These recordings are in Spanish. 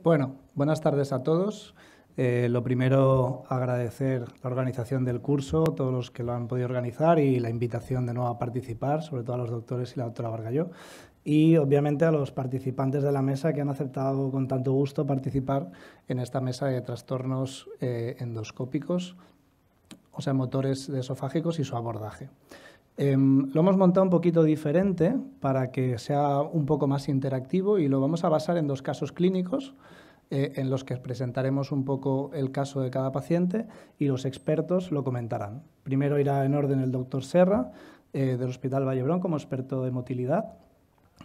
Bueno, buenas tardes a todos. Eh, lo primero, agradecer la organización del curso, todos los que lo han podido organizar y la invitación de nuevo a participar, sobre todo a los doctores y la doctora Vargalló. Y obviamente a los participantes de la mesa que han aceptado con tanto gusto participar en esta mesa de trastornos eh, endoscópicos, o sea, motores esofágicos y su abordaje. Em, lo hemos montado un poquito diferente para que sea un poco más interactivo y lo vamos a basar en dos casos clínicos eh, en los que presentaremos un poco el caso de cada paciente y los expertos lo comentarán. Primero irá en orden el doctor Serra eh, del Hospital Vallebrón como experto de motilidad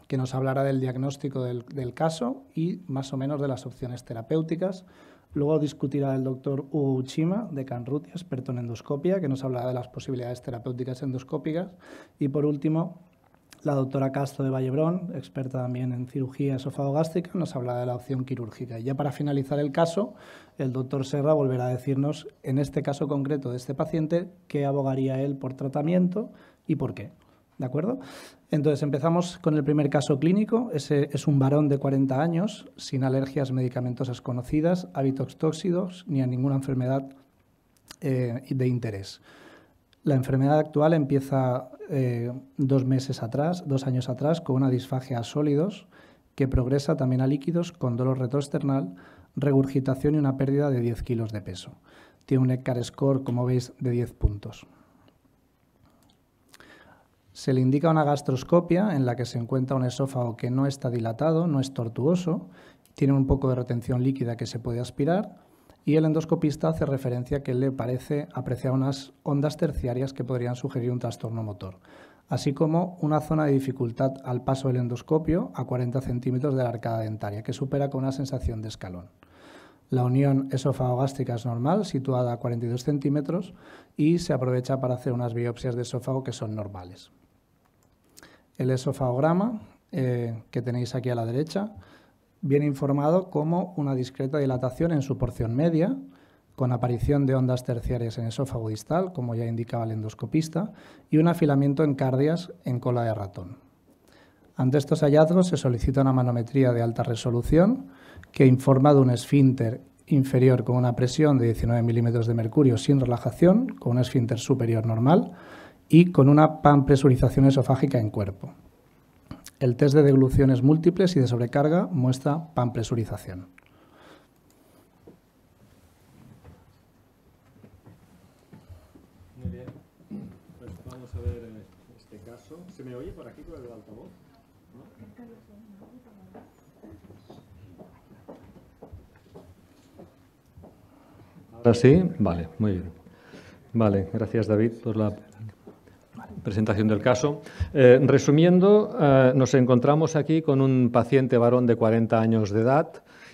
que nos hablará del diagnóstico del caso y más o menos de las opciones terapéuticas Luego discutirá el doctor Hugo Uchima, de Canruti, experto en endoscopia, que nos hablará de las posibilidades terapéuticas endoscópicas. Y por último, la doctora Castro de Vallebrón, experta también en cirugía esofagogástrica, nos hablará de la opción quirúrgica. Y ya para finalizar el caso, el doctor Serra volverá a decirnos, en este caso concreto de este paciente, qué abogaría él por tratamiento y por qué. ¿De acuerdo? Entonces empezamos con el primer caso clínico. Ese es un varón de 40 años, sin alergias medicamentosas conocidas, hábitos tóxicos ni a ninguna enfermedad eh, de interés. La enfermedad actual empieza eh, dos meses atrás, dos años atrás, con una disfagia a sólidos que progresa también a líquidos con dolor retroesternal, regurgitación y una pérdida de 10 kilos de peso. Tiene un ECAR score, como veis, de 10 puntos. Se le indica una gastroscopia en la que se encuentra un esófago que no está dilatado, no es tortuoso, tiene un poco de retención líquida que se puede aspirar y el endoscopista hace referencia que le parece apreciar unas ondas terciarias que podrían sugerir un trastorno motor, así como una zona de dificultad al paso del endoscopio a 40 centímetros de la arcada dentaria que supera con una sensación de escalón. La unión esófago-gástrica es normal, situada a 42 centímetros, y se aprovecha para hacer unas biopsias de esófago que son normales el esofagograma, eh, que tenéis aquí a la derecha, viene informado como una discreta dilatación en su porción media, con aparición de ondas terciarias en esófago distal, como ya indicaba el endoscopista, y un afilamiento en cardias en cola de ratón. Ante estos hallazgos se solicita una manometría de alta resolución que informa de un esfínter inferior con una presión de 19 milímetros de mercurio sin relajación, con un esfínter superior normal, y con una panpresurización esofágica en cuerpo. El test de devoluciones múltiples y de sobrecarga muestra panpresurización. Muy bien. Pues vamos a ver eh, este caso. ¿Se me oye por aquí con el altavoz? ¿Ahora sí? Vale, muy bien. Vale, gracias David por la presentación del caso. Eh, resumiendo, eh, nos encontramos aquí con un paciente varón de 40 años de edad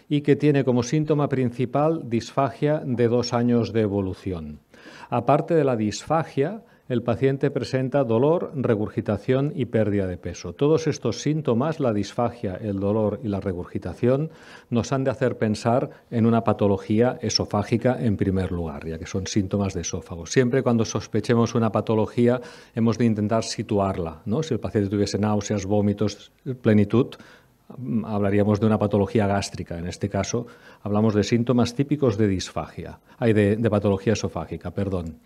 y que tiene como síntoma principal disfagia de dos años de evolución. Aparte de la disfagia, el paciente presenta dolor, regurgitación y pérdida de peso. Todos estos síntomas, la disfagia, el dolor y la regurgitación, nos han de hacer pensar en una patología esofágica en primer lugar, ya que son síntomas de esófago. Siempre cuando sospechemos una patología hemos de intentar situarla. Si el paciente tuviese náuseas, vómitos, plenitud, hablaríamos de una patología gástrica. En este caso, hablamos de síntomas típicos de disfagia, hay de, patología esofágica, perdón.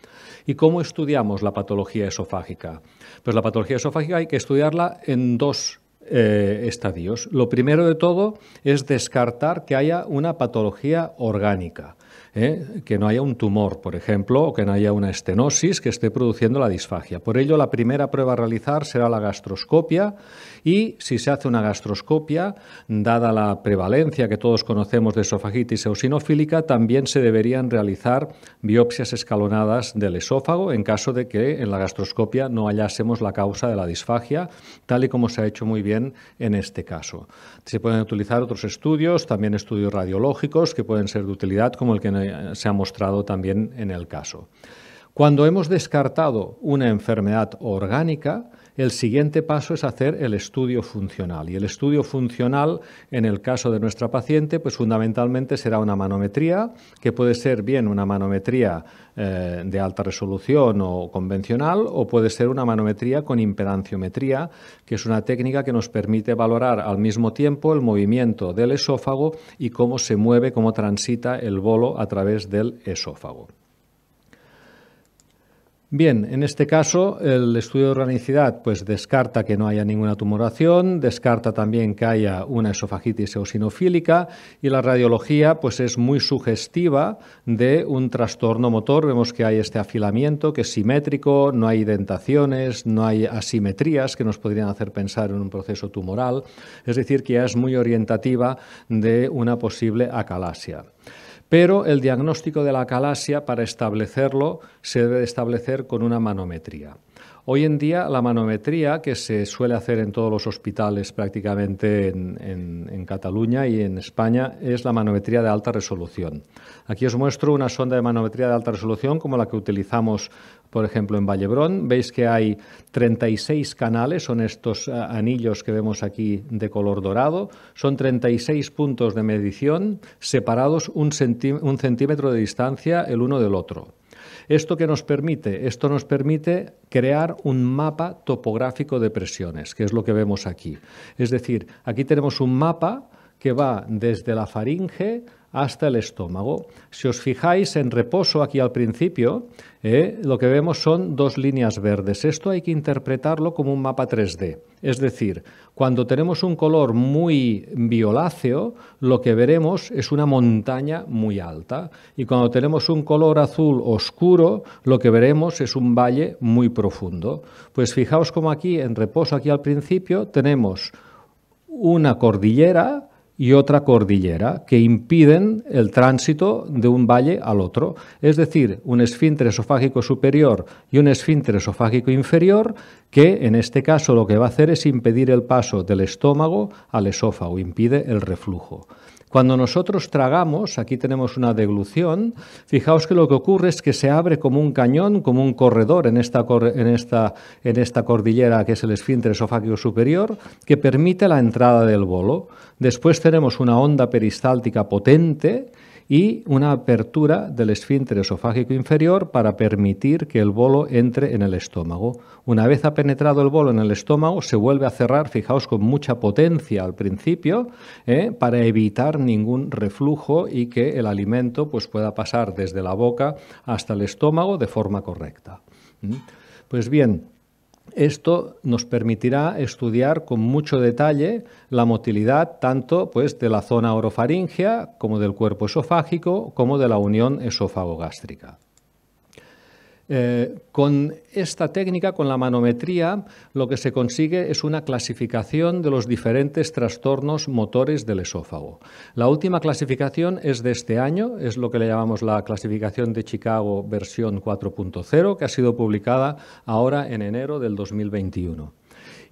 ¿Y cómo estudiamos la patología esofágica? Pues la patología esofágica hay que estudiarla en dos eh, estadios. Lo primero de todo es descartar que haya una patología orgánica. ¿eh? que no haya un tumor, por ejemplo, o que no haya una estenosis que esté produciendo la disfagia. Por ello, la primera prueba a realizar será la gastroscopia y si se hace una gastroscopia, dada la prevalencia que todos conocemos de esofagitis eosinofílica, también se deberían realizar biopsias escalonadas del esófago en caso de que en la gastroscopia no hallásemos la causa de la disfagia, tal y como se ha hecho muy bien en este caso. Se pueden utilizar otros estudios, también estudios radiológicos que pueden ser de utilidad, como el que se ha mostrado también en el caso. Cuando hemos descartado una enfermedad orgánica, el siguiente paso es hacer el estudio funcional. Y el estudio funcional, en el caso de nuestra paciente, pues fundamentalmente será una manometría, que puede ser bien una manometría eh, de alta resolución o convencional, o puede ser una manometría con impedanciometría, que es una técnica que nos permite valorar al mismo tiempo el movimiento del esófago y cómo se mueve, cómo transita el bolo a través del esófago. Bien, en este caso el estudio de organicidad pues descarta que no haya ninguna tumoración, descarta también que haya una esofagitis eosinofílica y la radiología pues es muy sugestiva de un trastorno motor, vemos que hay este afilamiento que es simétrico, no hay dentaciones, no hay asimetrías que nos podrían hacer pensar en un proceso tumoral, es decir, que es muy orientativa de una posible acalasia. Pero el diagnóstico de la calasia, para establecerlo, se debe establecer con una manometría. Hoy en día la manometría, que se suele hacer en todos los hospitales prácticamente en, en, Cataluña y en España, es la manometría de alta resolución. Aquí os muestro una sonda de manometría de alta resolución como la que utilizamos por ejemplo, en Vallebrón veis que hay 36 canales, son estos eh, anillos que vemos aquí de color dorado, son 36 puntos de medición separados un, centímetro de distancia el uno del otro. ¿Esto qué nos permite? Esto nos permite crear un mapa topográfico de presiones, que es lo que vemos aquí. Es decir, aquí tenemos un mapa que va desde la faringe hasta el estómago. Si os fijáis en reposo aquí al principio, eh, lo que vemos son dos líneas verdes. Esto hay que interpretarlo como un mapa 3D. Es decir, cuando tenemos un color muy violáceo, lo que veremos es una montaña muy alta. Y cuando tenemos un color azul oscuro, lo que veremos es un valle muy profundo. Pues fijaos como aquí, en reposo, aquí al principio, tenemos una cordillera, y otra cordillera que impiden el tránsito de un valle al otro. Es decir, un esfínter esofágico superior y un esfínter esofágico inferior que en este caso lo que va a hacer es impedir el paso del estómago al esófago, impide el reflujo. Cuando nosotros tragamos, aquí tenemos una deglución, fijaos que lo que ocurre es que se abre como un cañón, como un corredor en esta, en esta, cordillera que es el esfínter esofágico superior, que permite la entrada del bolo. Después tenemos una onda peristáltica potente, y una apertura del esfínter esofágico inferior para permitir que el bolo entre en el estómago. Una vez ha penetrado el bolo en el estómago, se vuelve a cerrar, fijaos, con mucha potencia al principio, ¿eh? para evitar ningún reflujo y que el alimento pues, pueda pasar desde la boca hasta el estómago de forma correcta. ¿Mm? Pues bien, esto nos permitirá estudiar con mucho detalle la motilidad tanto pues, de la zona orofaringea como del cuerpo esofágico como de la unión esofagogástrica. Eh, con esta técnica, con la manometría, lo que se consigue es una clasificación de los diferentes trastornos motores del esófago. La última clasificación es de este año, es lo que le llamamos la clasificación de Chicago versión 4.0, que ha sido publicada ahora en enero del 2021.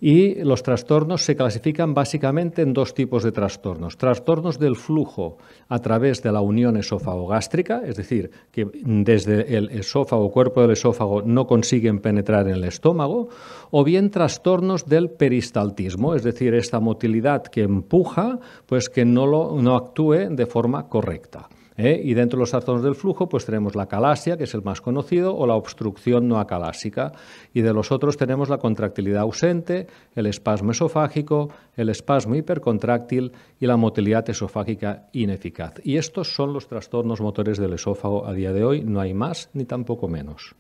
Y los trastornos se clasifican básicamente en dos tipos de trastornos. Trastornos del flujo a través de la unión esófago-gástrica, es decir, que desde el esófago, cuerpo del esófago, no consiguen penetrar en el estómago, o bien trastornos del peristaltismo, es decir, esta motilidad que empuja, pues que no actúe de forma correcta. ¿Eh? Y dentro de los trastornos del flujo, pues tenemos la calasia, que es el más conocido, o la obstrucción no acalásica. Y de los otros tenemos la contractilidad ausente, el espasmo esofágico, el espasmo hipercontráctil y la motilidad esofágica ineficaz. Y estos son los trastornos motores del esófago a día de hoy, no hay más ni tampoco menos.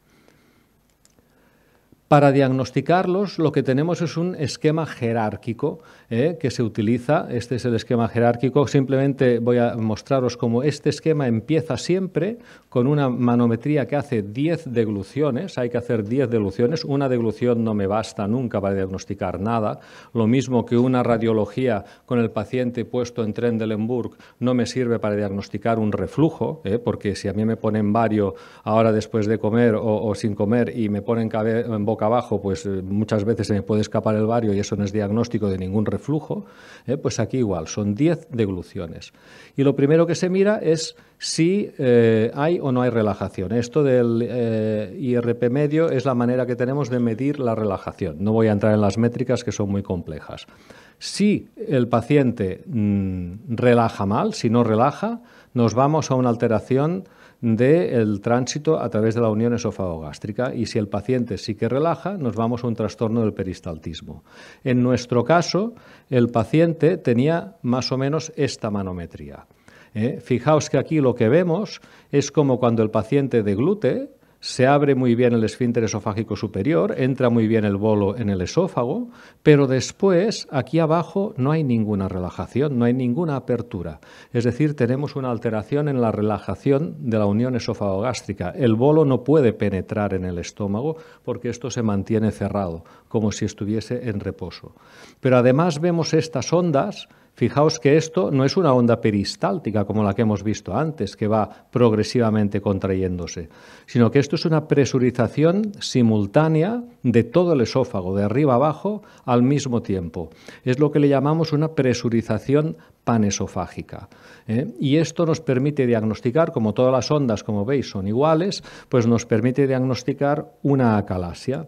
Para diagnosticarlos lo que tenemos es un esquema jerárquico ¿eh? que se utiliza. Este es el esquema jerárquico. Simplemente voy a mostraros cómo este esquema empieza siempre con una manometría que hace 10 degluciones. Hay que hacer 10 degluciones. Una deglución no me basta nunca para diagnosticar nada. Lo mismo que una radiología con el paciente puesto en Trendelenburg no me sirve para diagnosticar un reflujo, ¿eh? porque si a mí me ponen vario ahora después de comer o, o sin comer y me ponen en boca abajo, pues eh, muchas veces se me puede escapar el barrio y eso no es diagnóstico de ningún reflujo, eh, pues aquí igual, son 10 degluciones. Y lo primero que se mira es si eh, hay o no hay relajación. Esto del IRP medio es la manera que tenemos de medir la relajación. No voy a entrar en las métricas que son muy complejas. Si el paciente mm, relaja mal, si no relaja, nos vamos a una alteración del tránsito a través de la unión esofagogástrica y si el paciente sí que relaja, nos vamos a un trastorno del peristaltismo. En nuestro caso, el paciente tenía más o menos esta manometría. ¿eh? Fijaos que aquí lo que vemos es como cuando el paciente deglute, se abre muy bien el esfínter esofágico superior, entra muy bien el bolo en el esófago, pero después aquí abajo no hay ninguna relajación, no hay ninguna apertura. Es decir, tenemos una alteración en la relajación de la unión esófago-gástrica. El bolo no puede penetrar en el estómago porque esto se mantiene cerrado, como si estuviese en reposo. Pero además vemos estas ondas Fijaos que esto no es una onda peristáltica como la que hemos visto antes, que va progresivamente contrayéndose, sino que esto es una presurización simultánea de todo el esófago, de arriba abajo, al mismo tiempo. Es lo que le llamamos una presurización panesofágica. ¿eh? Y esto nos permite diagnosticar, como todas las ondas, como veis, son iguales, pues nos permite diagnosticar una acalasia.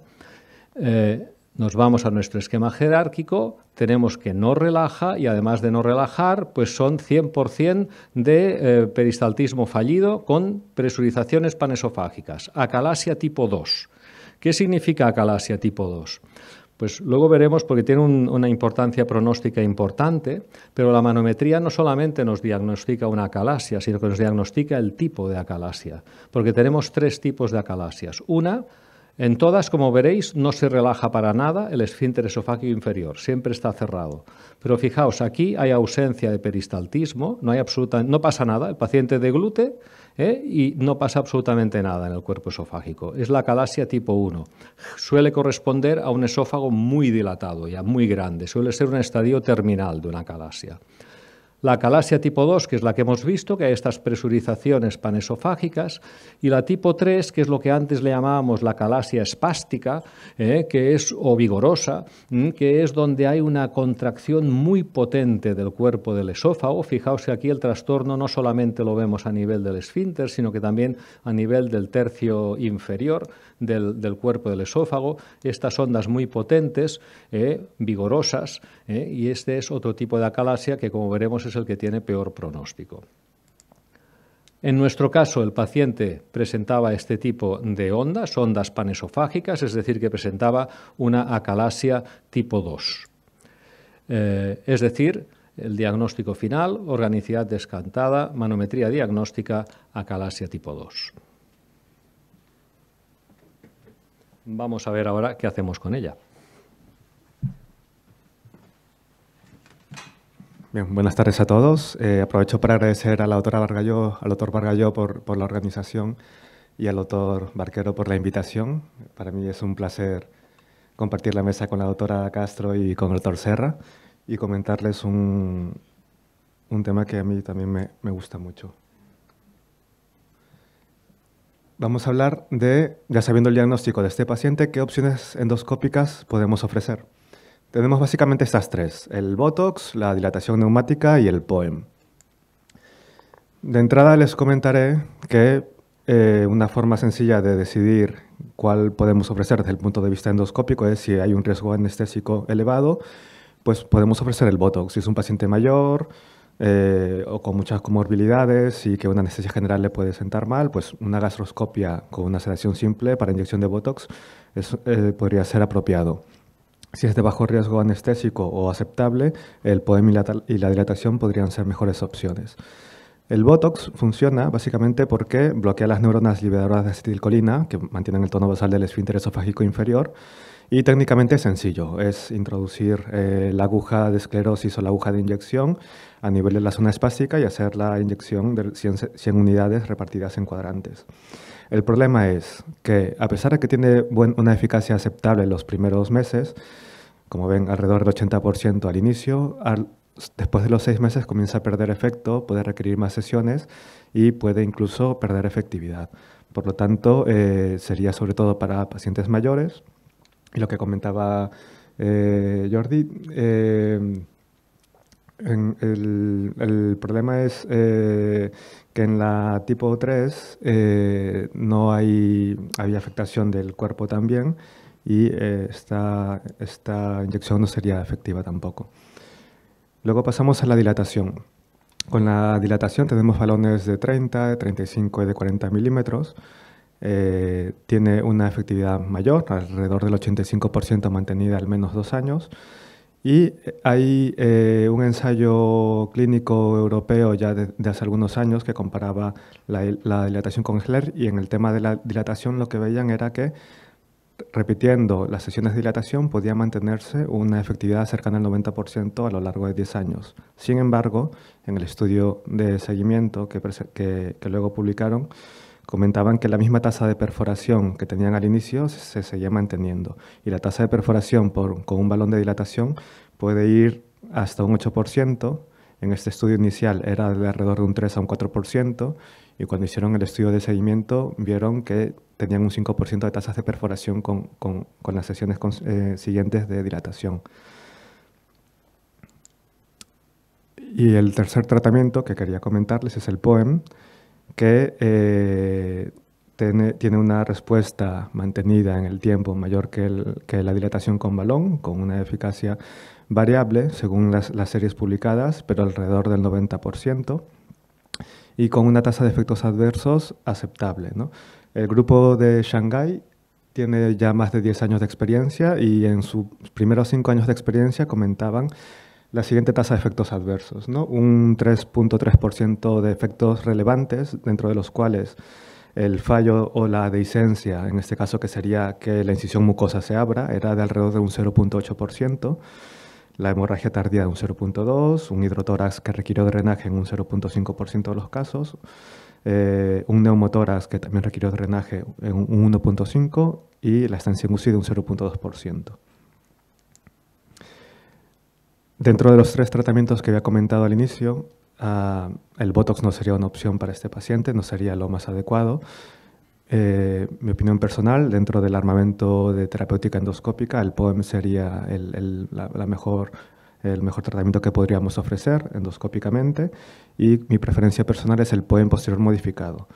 Eh, nos vamos a nuestro esquema jerárquico, tenemos que no relaja y además de no relajar, pues son 100% de eh, peristaltismo fallido con presurizaciones panesofágicas, acalasia tipo 2. ¿Qué significa acalasia tipo 2? Pues luego veremos porque tiene una importancia pronóstica importante, pero la manometría no solamente nos diagnostica una acalasia, sino que nos diagnostica el tipo de acalasia, porque tenemos tres tipos de acalasias. Una, en todas, como veréis, no se relaja para nada el esfínter esofágico inferior, siempre está cerrado. Pero fijaos, aquí hay ausencia de peristaltismo, no, pasa nada, el paciente deglute ¿eh? y no pasa absolutamente nada en el cuerpo esofágico. Es la calasia tipo 1. Suele corresponder a un esófago muy dilatado, ya muy grande, suele ser un estadio terminal de una calasia la calasia tipo 2, que es la que hemos visto, que hay estas presurizaciones panesofágicas, y la tipo 3, que es lo que antes le llamábamos la calasia espástica, eh, que es o vigorosa, mm, que es donde hay una contracción muy potente del cuerpo del esófago. Fijaos que aquí el trastorno no solamente lo vemos a nivel del esfínter, sino que también a nivel del tercio inferior, del, cuerpo del esófago, estas ondas muy potentes, eh, vigorosas, eh, y este es otro tipo de acalasia que como veremos es el que tiene peor pronóstico. En nuestro caso, el paciente presentaba este tipo de ondas, ondas panesofágicas, es decir, que presentaba una acalasia tipo 2. Eh, es decir, el diagnóstico final, organicidad descantada, manometría diagnóstica, acalasia tipo 2. Vamos a ver ahora qué hacemos con ella. Bien, buenas tardes a todos. Eh, aprovecho para agradecer a la autora al autor Bargalló por, la organización y al autor Barquero por la invitación. Para mí es un placer compartir la mesa con la doctora Castro y con el doctor Serra y comentarles un, tema que a mí también me gusta mucho. Vamos a hablar de, ya sabiendo el diagnóstico de este paciente, qué opciones endoscópicas podemos ofrecer. Tenemos básicamente estas tres, el Botox, la dilatación neumática y el POEM. De entrada les comentaré que eh, una forma sencilla de decidir cuál podemos ofrecer desde el punto de vista endoscópico es si hay un riesgo anestésico elevado, pues podemos ofrecer el Botox. Si es un paciente mayor, eh, o con muchas comorbilidades y que una anestesia general le puede sentar mal, pues una gastroscopia con una sedación simple para inyección de Botox eh, podría ser apropiado. Si es de bajo riesgo anestésico o aceptable, el poema y la dilatación podrían ser mejores opciones. El Botox funciona básicamente porque bloquea las neuronas liberadoras de acetilcolina, que mantienen el tono basal del esfínter esofágico inferior, y técnicamente es sencillo, es introducir eh, la aguja de esclerosis o la aguja de inyección a nivel de la zona espástica y hacer la inyección de 100, unidades repartidas en cuadrantes. El problema es que, a pesar de que tiene una eficacia aceptable en los primeros meses, como ven, alrededor del 80% al inicio, después de los seis meses comienza a perder efecto, puede requerir más sesiones y puede incluso perder efectividad. Por lo tanto, eh, sería sobre todo para pacientes mayores, y lo que comentaba eh, Jordi, eh, el, problema es eh, que en la tipo 3 no hay, afectación del cuerpo también y esta, esta inyección no sería efectiva tampoco. Luego pasamos a la dilatación. Con la dilatación tenemos balones de 30, de 35 y de 40 milímetros. Eh, tiene una efectividad mayor, alrededor del 85% mantenida al menos dos años. Y eh, hay eh, un ensayo clínico europeo ya de, hace algunos años que comparaba la, dilatación con Schler y en el tema de la dilatación lo que veían era que repitiendo las sesiones de dilatación podía mantenerse una efectividad cercana al 90% a lo largo de 10 años. Sin embargo, en el estudio de seguimiento que, que, que luego publicaron, comentaban que la misma tasa de perforación que tenían al inicio se seguía manteniendo y la tasa de perforación por, con un balón de dilatación puede ir hasta un 8%, en este estudio inicial era de alrededor de un 3 a un 4% y cuando hicieron el estudio de seguimiento vieron que tenían un 5% de tasas de perforación con, con, con las sesiones eh, siguientes de dilatación. Y el tercer tratamiento que quería comentarles es el POEM, que eh, tiene, tiene, una respuesta mantenida en el tiempo mayor que, el, que, la dilatación con balón, con una eficacia variable según las, series publicadas, pero alrededor del 90%, y con una tasa de efectos adversos aceptable. El grupo de Shanghai tiene ya más de 10 años de experiencia y en sus primeros 5 años de experiencia comentaban la siguiente tasa de efectos adversos, un 3.3% de efectos relevantes, dentro de los cuales el fallo o la dehiscencia, en este caso que sería que la incisión mucosa se abra, era de alrededor de un 0.8%, la hemorragia tardía de un 0.2%, un hidrotórax que requirió drenaje en un 0.5% de los casos, eh, un neumotórax que también requirió drenaje en un 1.5% y la estancia en UCI de un 0.2%. Dentro de los tres tratamientos que había comentado al inicio, ah, el Botox no sería una opción para este paciente, no sería lo más adecuado. Eh, mi opinión personal, dentro del armamento de terapéutica endoscópica, el POEM sería el, la, mejor el mejor tratamiento que podríamos ofrecer endoscópicamente y mi preferencia personal es el POEM posterior modificado.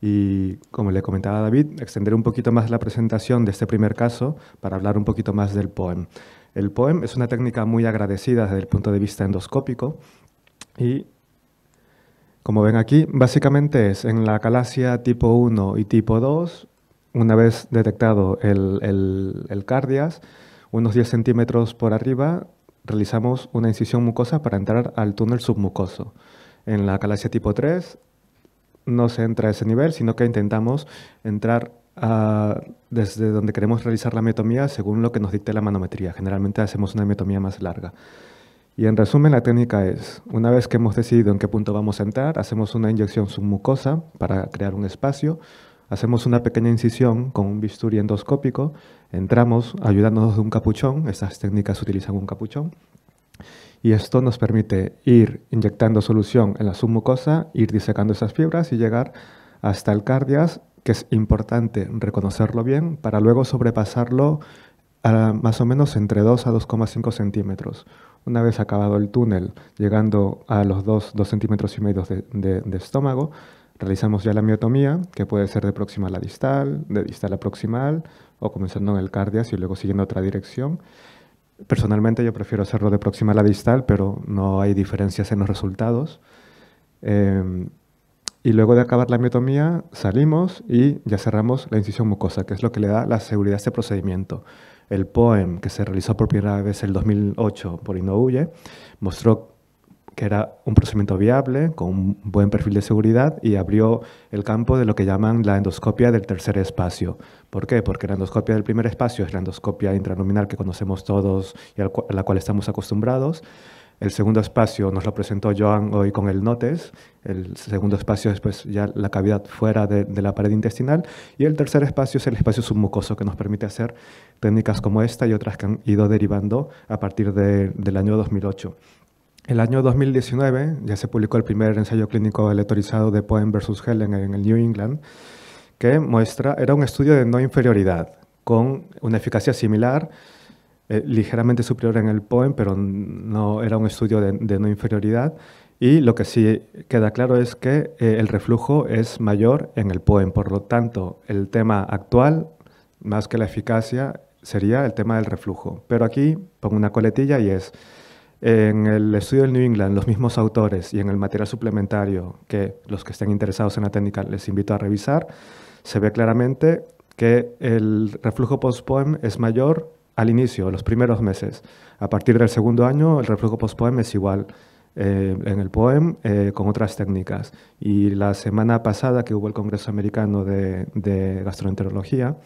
Y como le comentaba David, extenderé un poquito más la presentación de este primer caso para hablar un poquito más del POEM. El POEM es una técnica muy agradecida desde el punto de vista endoscópico y, como ven aquí, básicamente es en la calasia tipo 1 y tipo 2, una vez detectado el, el, cardias, unos 10 centímetros por arriba, realizamos una incisión mucosa para entrar al túnel submucoso. En la calasia tipo 3 no se entra a ese nivel, sino que intentamos entrar Ah, desde donde queremos realizar la metomía según lo que nos dicte la manometría. Generalmente hacemos una metomía más larga. Y en resumen, la técnica es, una vez que hemos decidido en qué punto vamos a entrar, hacemos una inyección submucosa para crear un espacio, hacemos una pequeña incisión con un bisturí endoscópico, entramos ayudándonos de un capuchón, estas técnicas utilizan un capuchón, y esto nos permite ir inyectando solución en la submucosa, ir disecando esas fibras y llegar hasta el cardias que es importante reconocerlo bien para luego sobrepasarlo a ah, más o menos entre 2 a 2,5 centímetros. Una vez acabado el túnel, llegando a los 2, 2 centímetros y medio de, estómago, realizamos ya la miotomía, que puede ser de proximal a distal, de distal a proximal, o comenzando en el cardias y luego siguiendo otra dirección. Personalmente yo prefiero hacerlo de proximal a distal, pero no hay diferencias en los resultados. Em, y luego de acabar la miotomía salimos y ya cerramos la incisión mucosa, que es lo que le da la seguridad a este procedimiento. El POEM, que se realizó por primera vez en el 2008 por Inouye, mostró que era un procedimiento viable, con un buen perfil de seguridad y abrió el campo de lo que llaman la endoscopia del tercer espacio. ¿Por qué? Porque la endoscopia del primer espacio es la endoscopia intranominal que conocemos todos y a la cual estamos acostumbrados. El segundo espacio nos lo presentó Joan hoy con el notes. El segundo espacio es pues, ya la cavidad fuera de, la pared intestinal. Y el tercer espacio es el espacio submucoso, que nos permite hacer técnicas como esta y otras que han ido derivando a partir del año 2008. El año 2019 ya se publicó el primer ensayo clínico aleatorizado de Poem versus Helen en el New England, que muestra, era un estudio de no inferioridad, con una eficacia similar eh, ligeramente superior en el POEM, pero no era un estudio de, no inferioridad. Y lo que sí queda claro es que eh, el reflujo es mayor en el POEM. Por lo tanto, el tema actual, más que la eficacia, sería el tema del reflujo. Pero aquí pongo una coletilla y es, en el estudio del New England, los mismos autores y en el material suplementario que los que estén interesados en la técnica les invito a revisar, se ve claramente que el reflujo post-poem es mayor al inicio, los primeros meses. A partir del segundo año, el reflujo post-poem es igual eh, en el poem eh, con otras técnicas. Y la semana pasada que hubo el Congreso Americano de, Gastroenterología,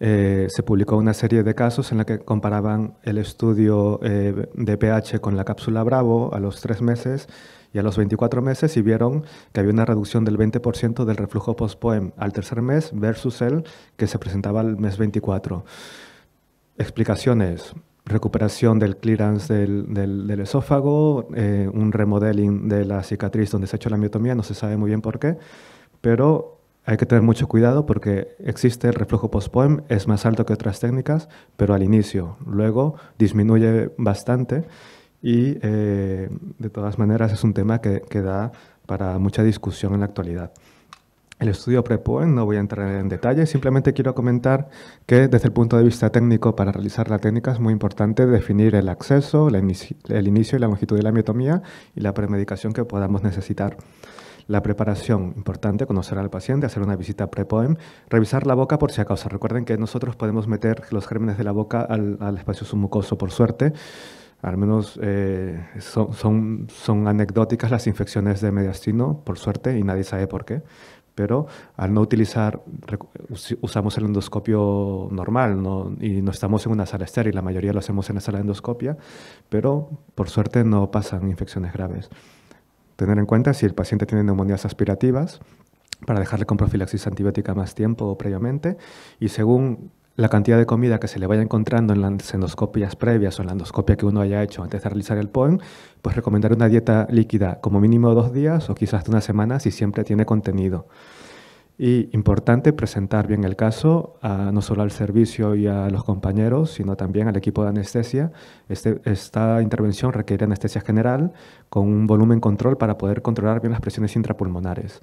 eh, se publicó una serie de casos en la que comparaban el estudio de pH con la cápsula Bravo a los tres meses y a los 24 meses y vieron que había una reducción del 20% del reflujo post-poem al tercer mes versus el que se presentaba al mes 24 explicaciones, recuperación del clearance del, esófago, eh, un remodeling de la cicatriz donde se ha hecho la miotomía, no se sabe muy bien por qué, pero hay que tener mucho cuidado porque existe el reflujo post-POEM, es más alto que otras técnicas, pero al inicio, luego disminuye bastante y eh, de todas maneras es un tema que, que da para mucha discusión en la actualidad el estudio PREPOEM, ¿eh? no voy a entrar en detalle, simplemente quiero comentar que desde el punto de vista técnico para realizar la técnica es muy importante definir el acceso, el inicio y la longitud de la miotomía y la premedicación que podamos necesitar. La preparación, importante, conocer al paciente, hacer una visita prepoem, ¿eh? revisar la boca por si acaso. Recuerden que nosotros podemos meter los gérmenes de la boca al, al espacio submucoso, por suerte al menos eh, son, son, son, anecdóticas las infecciones de mediastino, por suerte, y nadie sabe por qué pero al no utilizar, usamos el endoscopio normal y no estamos en una sala estéril, la mayoría lo hacemos en la sala de endoscopia, pero por suerte no pasan infecciones graves. Tener en cuenta si el paciente tiene neumonías aspirativas, para dejarle con profilaxis antibiótica más tiempo previamente y según la cantidad de comida que se le vaya encontrando en las endoscopias previas o en la endoscopia que uno haya hecho antes de realizar el POEM, pues recomendar una dieta líquida como mínimo dos días o quizás una semana si siempre tiene contenido. Y importante presentar bien el caso, ah, no solo al servicio y a los compañeros, sino también al equipo de anestesia. Este, esta intervención requiere anestesia general con un volumen control para poder controlar bien las presiones intrapulmonares.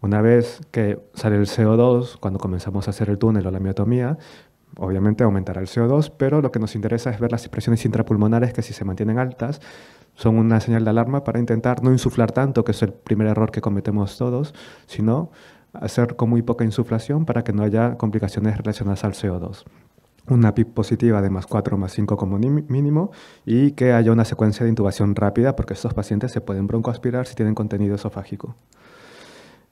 Una vez que sale el CO2, cuando comenzamos a hacer el túnel o la miotomía, obviamente aumentará el CO2, pero lo que nos interesa es ver las presiones intrapulmonares que si se mantienen altas son una señal de alarma para intentar no insuflar tanto, que es el primer error que cometemos todos, sino hacer con muy poca insuflación para que no haya complicaciones relacionadas al CO2 una PIB positiva de más 4 más 5 como mínimo y que haya una secuencia de intubación rápida porque estos pacientes se pueden broncoaspirar si tienen contenido esofágico.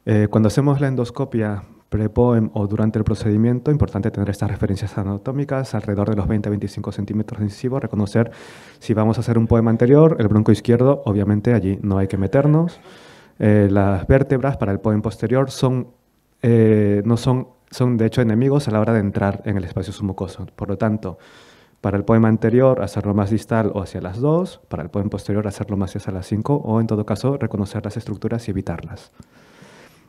Eh, cuando hacemos la endoscopia prepoem o durante el procedimiento, importante tener estas referencias anatómicas, alrededor de los 20-25 centímetros de incisivo, reconocer si vamos a hacer un poema anterior, el bronco izquierdo, obviamente allí no hay que meternos. Eh, las vértebras para el poema posterior son, eh, no son, son de hecho enemigos a la hora de entrar en el espacio submucoso. Por lo tanto, para el poema anterior hacerlo más distal o hacia las 2, para el poema posterior hacerlo más hacia las 5 o en todo caso reconocer las estructuras y evitarlas.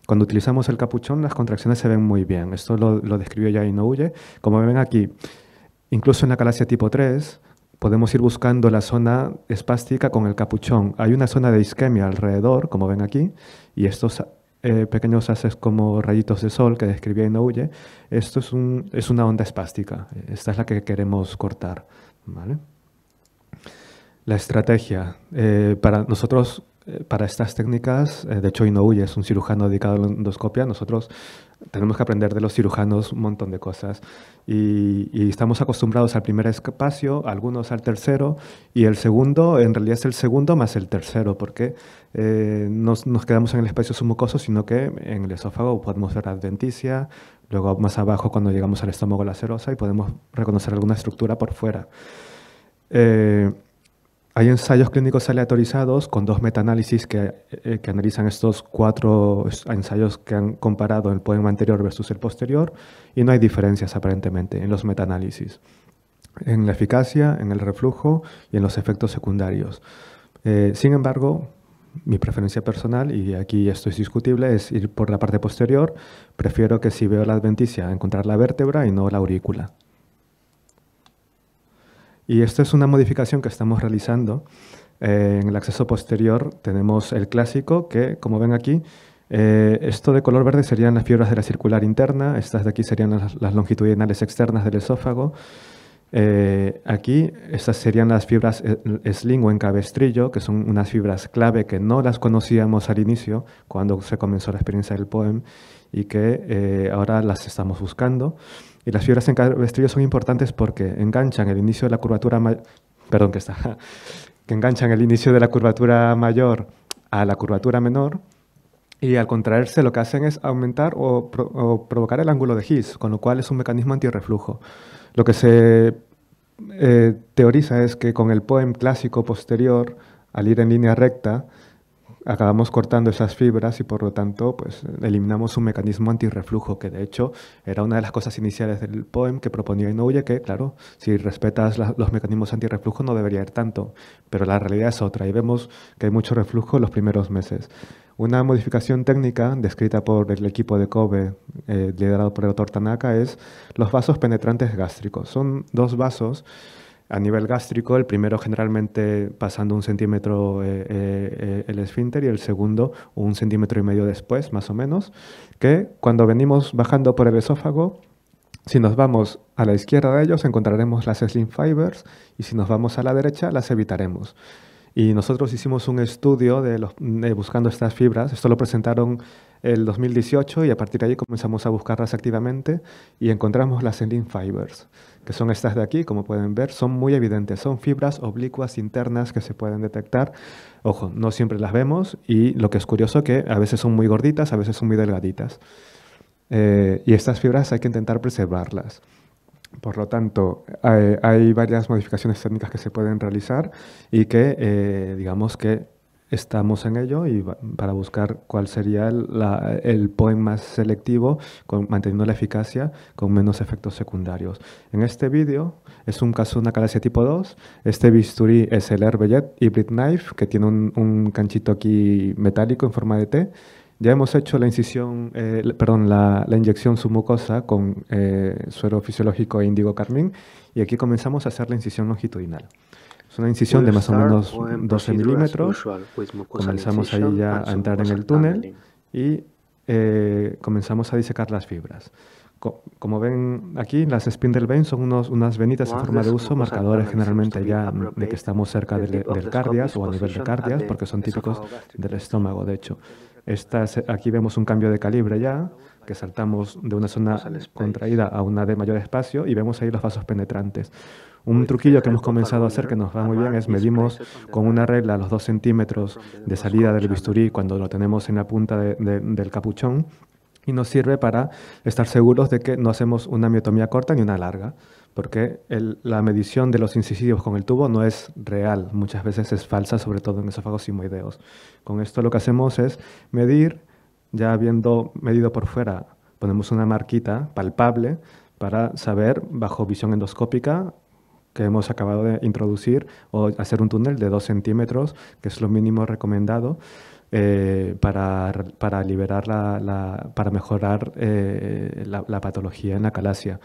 Cuando utilizamos el capuchón, las contracciones se ven muy bien. Esto lo, describió ya Inouye. Como ven aquí, incluso en la galaxia tipo 3, podemos ir buscando la zona espástica con el capuchón. Hay una zona de isquemia alrededor, como ven aquí, y estos eh, pequeños haces como rayitos de sol que describía Inouye, esto es, un, es una onda espástica. Esta es la que queremos cortar. La estrategia. Eh, para nosotros eh, para estas técnicas, eh, de hecho Inouye es un cirujano dedicado a la endoscopia, nosotros tenemos que aprender de los cirujanos un montón de cosas y, estamos acostumbrados al primer espacio, algunos al tercero y el segundo en realidad es el segundo más el tercero porque eh, no nos, quedamos en el espacio sumocoso sino que en el esófago podemos ver adventicia, luego más abajo cuando llegamos al estómago la y podemos reconocer alguna estructura por fuera. Hay ensayos clínicos aleatorizados con dos metaanálisis que, eh, analizan estos cuatro ensayos que han comparado el poema anterior versus el posterior y no hay diferencias aparentemente en los metaanálisis, en la eficacia, en el reflujo y en los efectos secundarios. Eh, sin embargo, mi preferencia personal, y aquí esto es discutible, es ir por la parte posterior. Prefiero que si veo la adventicia encontrar la vértebra y no la aurícula. Y esta es una modificación que estamos realizando. Eh, en el acceso posterior tenemos el clásico, que como ven aquí, eh, esto de color verde serían las fibras de la circular interna, estas de aquí serían las, longitudinales externas del esófago. Eh, aquí estas serían las fibras sling en cabestrillo que son unas fibras clave que no las conocíamos al inicio cuando se comenzó la experiencia del POEM y que ahora las estamos buscando. Y las fibras en cabestrillo son importantes porque enganchan el inicio de la curvatura perdón que está, que enganchan el inicio de la curvatura mayor a la curvatura menor y al contraerse lo que hacen es aumentar o, provocar el ángulo de His con lo cual es un mecanismo antirreflujo. Lo que se eh, teoriza es que con el poem clásico posterior, al ir en línea recta, acabamos cortando esas fibras y por lo tanto pues, eliminamos un mecanismo antirreflujo que de hecho era una de las cosas iniciales del poem que proponía Inouye que claro, si respetas los mecanismos antirreflujo no debería ir tanto, pero la realidad es otra y vemos que hay mucho reflujo en los primeros meses. Una modificación técnica descrita por el equipo de Kobe, eh, liderado por el doctor Tanaka, es los vasos penetrantes gástricos. Son dos vasos a nivel gástrico, el primero generalmente pasando un centímetro eh, eh, eh, el esfínter y el segundo un centímetro y medio después, más o menos, que cuando venimos bajando por el esófago, si nos vamos a la izquierda de ellos encontraremos las slim fibers y si nos vamos a la derecha las evitaremos. Y nosotros hicimos un estudio de, los, buscando estas fibras. Esto lo presentaron el 2018 y a partir de ahí comenzamos a buscarlas activamente y encontramos las slim fibers que son estas de aquí, como pueden ver, son muy evidentes, son fibras oblicuas internas que se pueden detectar. Ojo, no siempre las vemos y lo que es curioso que a veces son muy gorditas, a veces son muy delgaditas. Eh, y estas fibras hay que intentar preservarlas. Por lo tanto, hay, varias modificaciones técnicas que se pueden realizar y que, eh, digamos que estamos en ello y para buscar cuál sería el, la, poem más selectivo, con, manteniendo la eficacia con menos efectos secundarios. En este vídeo es un caso de una calacia tipo 2. Este bisturí es el y Hybrid Knife, que tiene un, un, canchito aquí metálico en forma de T. Ya hemos hecho la incisión, eh, perdón, la, la, inyección submucosa con eh, suero fisiológico e índigo carmín y aquí comenzamos a hacer la incisión longitudinal una incisión de más o menos 12 milímetros. Pues, comenzamos ahí ya a entrar en el túnel y eh, comenzamos a disecar las fibras. como ven aquí, las spindle veins son unas venitas en forma de uso, marcadores generalmente ya de que estamos cerca este del, del cardias o a nivel de cardias, porque son típicos del estómago, de hecho. Estas, aquí vemos un cambio de calibre ya, que saltamos de una zona contraída a una de mayor espacio y vemos ahí los vasos penetrantes. Un truquillo que hemos comenzado a hacer que nos va muy bien es medimos con una regla los dos centímetros de salida del bisturí cuando lo tenemos en la punta del capuchón y nos sirve para estar seguros de que no hacemos una miotomía corta ni una larga, porque la medición de los incisivos con el tubo no es real, muchas veces es falsa, sobre todo en esófagos y moideos. Con esto lo que hacemos es medir, ya habiendo medido por fuera, ponemos una marquita palpable para saber bajo visión endoscópica que hemos acabado de introducir o hacer un túnel de 2 centímetros, que es lo mínimo recomendado. Eh, para, para, para mejorar eh, la, la, patología en la calasia.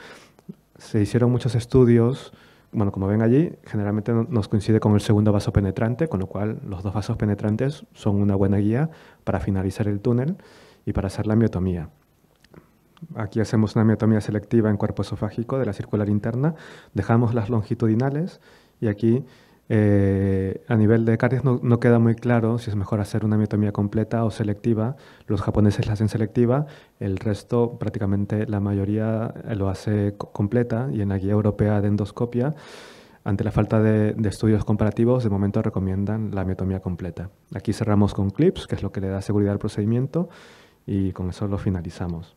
Se hicieron muchos estudios, bueno, como ven allí, generalmente nos coincide con el segundo vaso penetrante, con lo cual los dos vasos penetrantes son una buena guía para finalizar el túnel y para hacer la miotomía. Aquí hacemos una miotomía selectiva en cuerpo esofágico de la circular interna, dejamos las longitudinales y aquí eh, a nivel de caries no, queda muy claro si es mejor hacer una miotomía completa o selectiva. Los japoneses la hacen selectiva, el resto, prácticamente la mayoría, eh, lo hace completa y en la guía europea de endoscopia, ante la falta de, de estudios comparativos, de momento recomiendan la miotomía completa. Aquí cerramos con clips, que es lo que le da seguridad al procedimiento, y con eso lo finalizamos.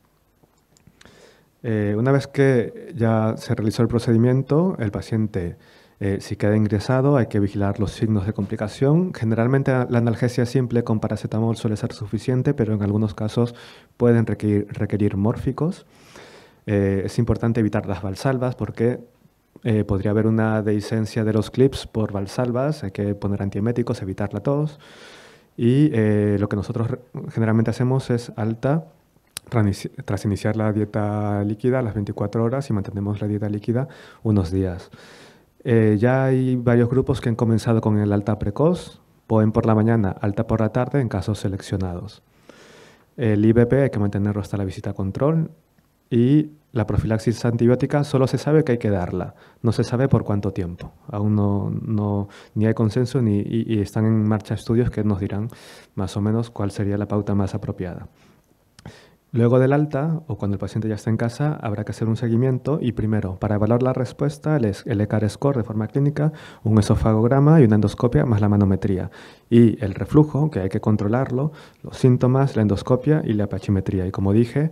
Eh, una vez que ya se realizó el procedimiento, el paciente, eh, si queda ingresado, hay que vigilar los signos de complicación. Generalmente la analgesia simple con paracetamol suele ser suficiente, pero en algunos casos pueden requerir, mórficos. Eh, es importante evitar las valsalvas porque podría haber una dehiscencia de los clips por valsalvas, hay que poner antieméticos, evitarla la tos. Y lo que nosotros generalmente hacemos es alta tras iniciar la dieta líquida a las 24 horas y mantenemos la dieta líquida unos días. Eh, ya hay varios grupos que han comenzado con el alta precoz, pueden por la mañana, alta por la tarde en casos seleccionados. El IBP hay que mantenerlo hasta la visita control y la profilaxis antibiótica solo se sabe que hay que darla, no se sabe por cuánto tiempo. Aún no, ni hay consenso ni y están en marcha estudios que nos dirán más o menos cuál sería la pauta más apropiada. Luego del alta o cuando el paciente ya está en casa, habrá que hacer un seguimiento y primero, para evaluar la respuesta, el, ECAR score de forma clínica, un esofagograma y una endoscopia más la manometría. Y el reflujo, que hay que controlarlo, los síntomas, la endoscopia y la pachimetría. Y como dije,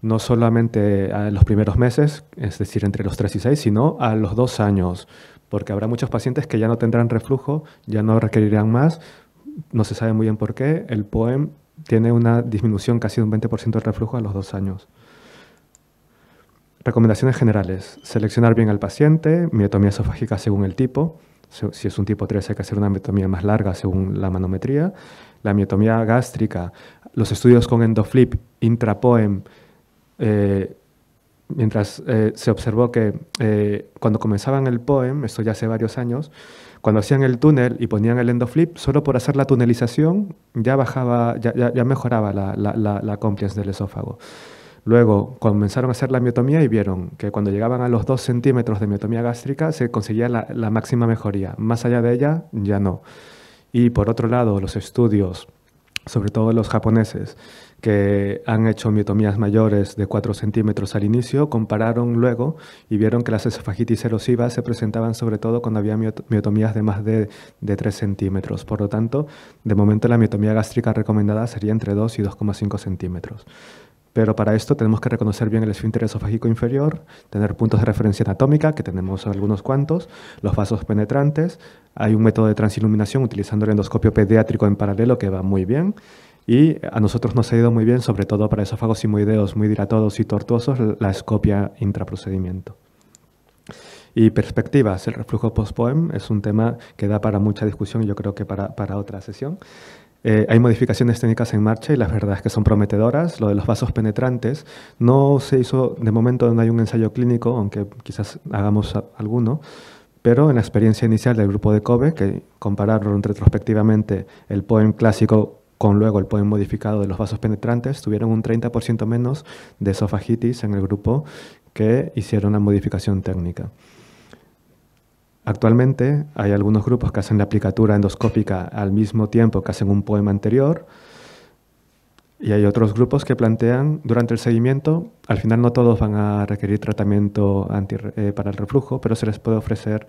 no solamente a los primeros meses, es decir, entre los 3 y 6, sino a los 2 años, porque habrá muchos pacientes que ya no tendrán reflujo, ya no requerirán más, no se sabe muy bien por qué, el POEM tiene una disminución casi de un 20% del reflujo a los dos años. Recomendaciones generales. Seleccionar bien al paciente, miotomía esofágica según el tipo. Si es un tipo 3 hay que hacer una miotomía más larga según la manometría. La miotomía gástrica, los estudios con endoflip, intrapoem, eh, mientras eh, se observó que eh, cuando comenzaban el poem, esto ya hace varios años, cuando hacían el túnel y ponían el endoflip, solo por hacer la tunelización ya bajaba, ya, mejoraba la, la, compliance del esófago. Luego comenzaron a hacer la miotomía y vieron que cuando llegaban a los 2 centímetros de miotomía gástrica se conseguía la, la máxima mejoría. Más allá de ella, ya no. Y por otro lado, los estudios, sobre todo los japoneses, que han hecho miotomías mayores de 4 centímetros al inicio, compararon luego y vieron que las esofagitis erosivas se presentaban sobre todo cuando había miotomías de más de, de 3 centímetros. Por lo tanto, de momento la miotomía gástrica recomendada sería entre 2 y 2,5 centímetros. Pero para esto tenemos que reconocer bien el esfínter esofágico inferior, tener puntos de referencia anatómica, que tenemos algunos cuantos, los vasos penetrantes. Hay un método de transiluminación utilizando el endoscopio pediátrico en paralelo que va muy bien. Y a nosotros nos ha ido muy bien, sobre todo para esófagos moideos muy dilatados y tortuosos, la escopia intraprocedimiento. Y perspectivas, el reflujo post-poem es un tema que da para mucha discusión y yo creo que para, para otra sesión. Eh, hay modificaciones técnicas en marcha y las verdades que son prometedoras. Lo de los vasos penetrantes no se hizo, de momento donde hay un ensayo clínico, aunque quizás hagamos alguno, pero en la experiencia inicial del grupo de COBE, que compararon retrospectivamente el poem clásico con luego el poema modificado de los vasos penetrantes, tuvieron un 30% menos de esofagitis en el grupo que hicieron la modificación técnica. Actualmente hay algunos grupos que hacen la aplicatura endoscópica al mismo tiempo que hacen un poema anterior y hay otros grupos que plantean durante el seguimiento, al final no todos van a requerir tratamiento eh, para el reflujo, pero se les puede ofrecer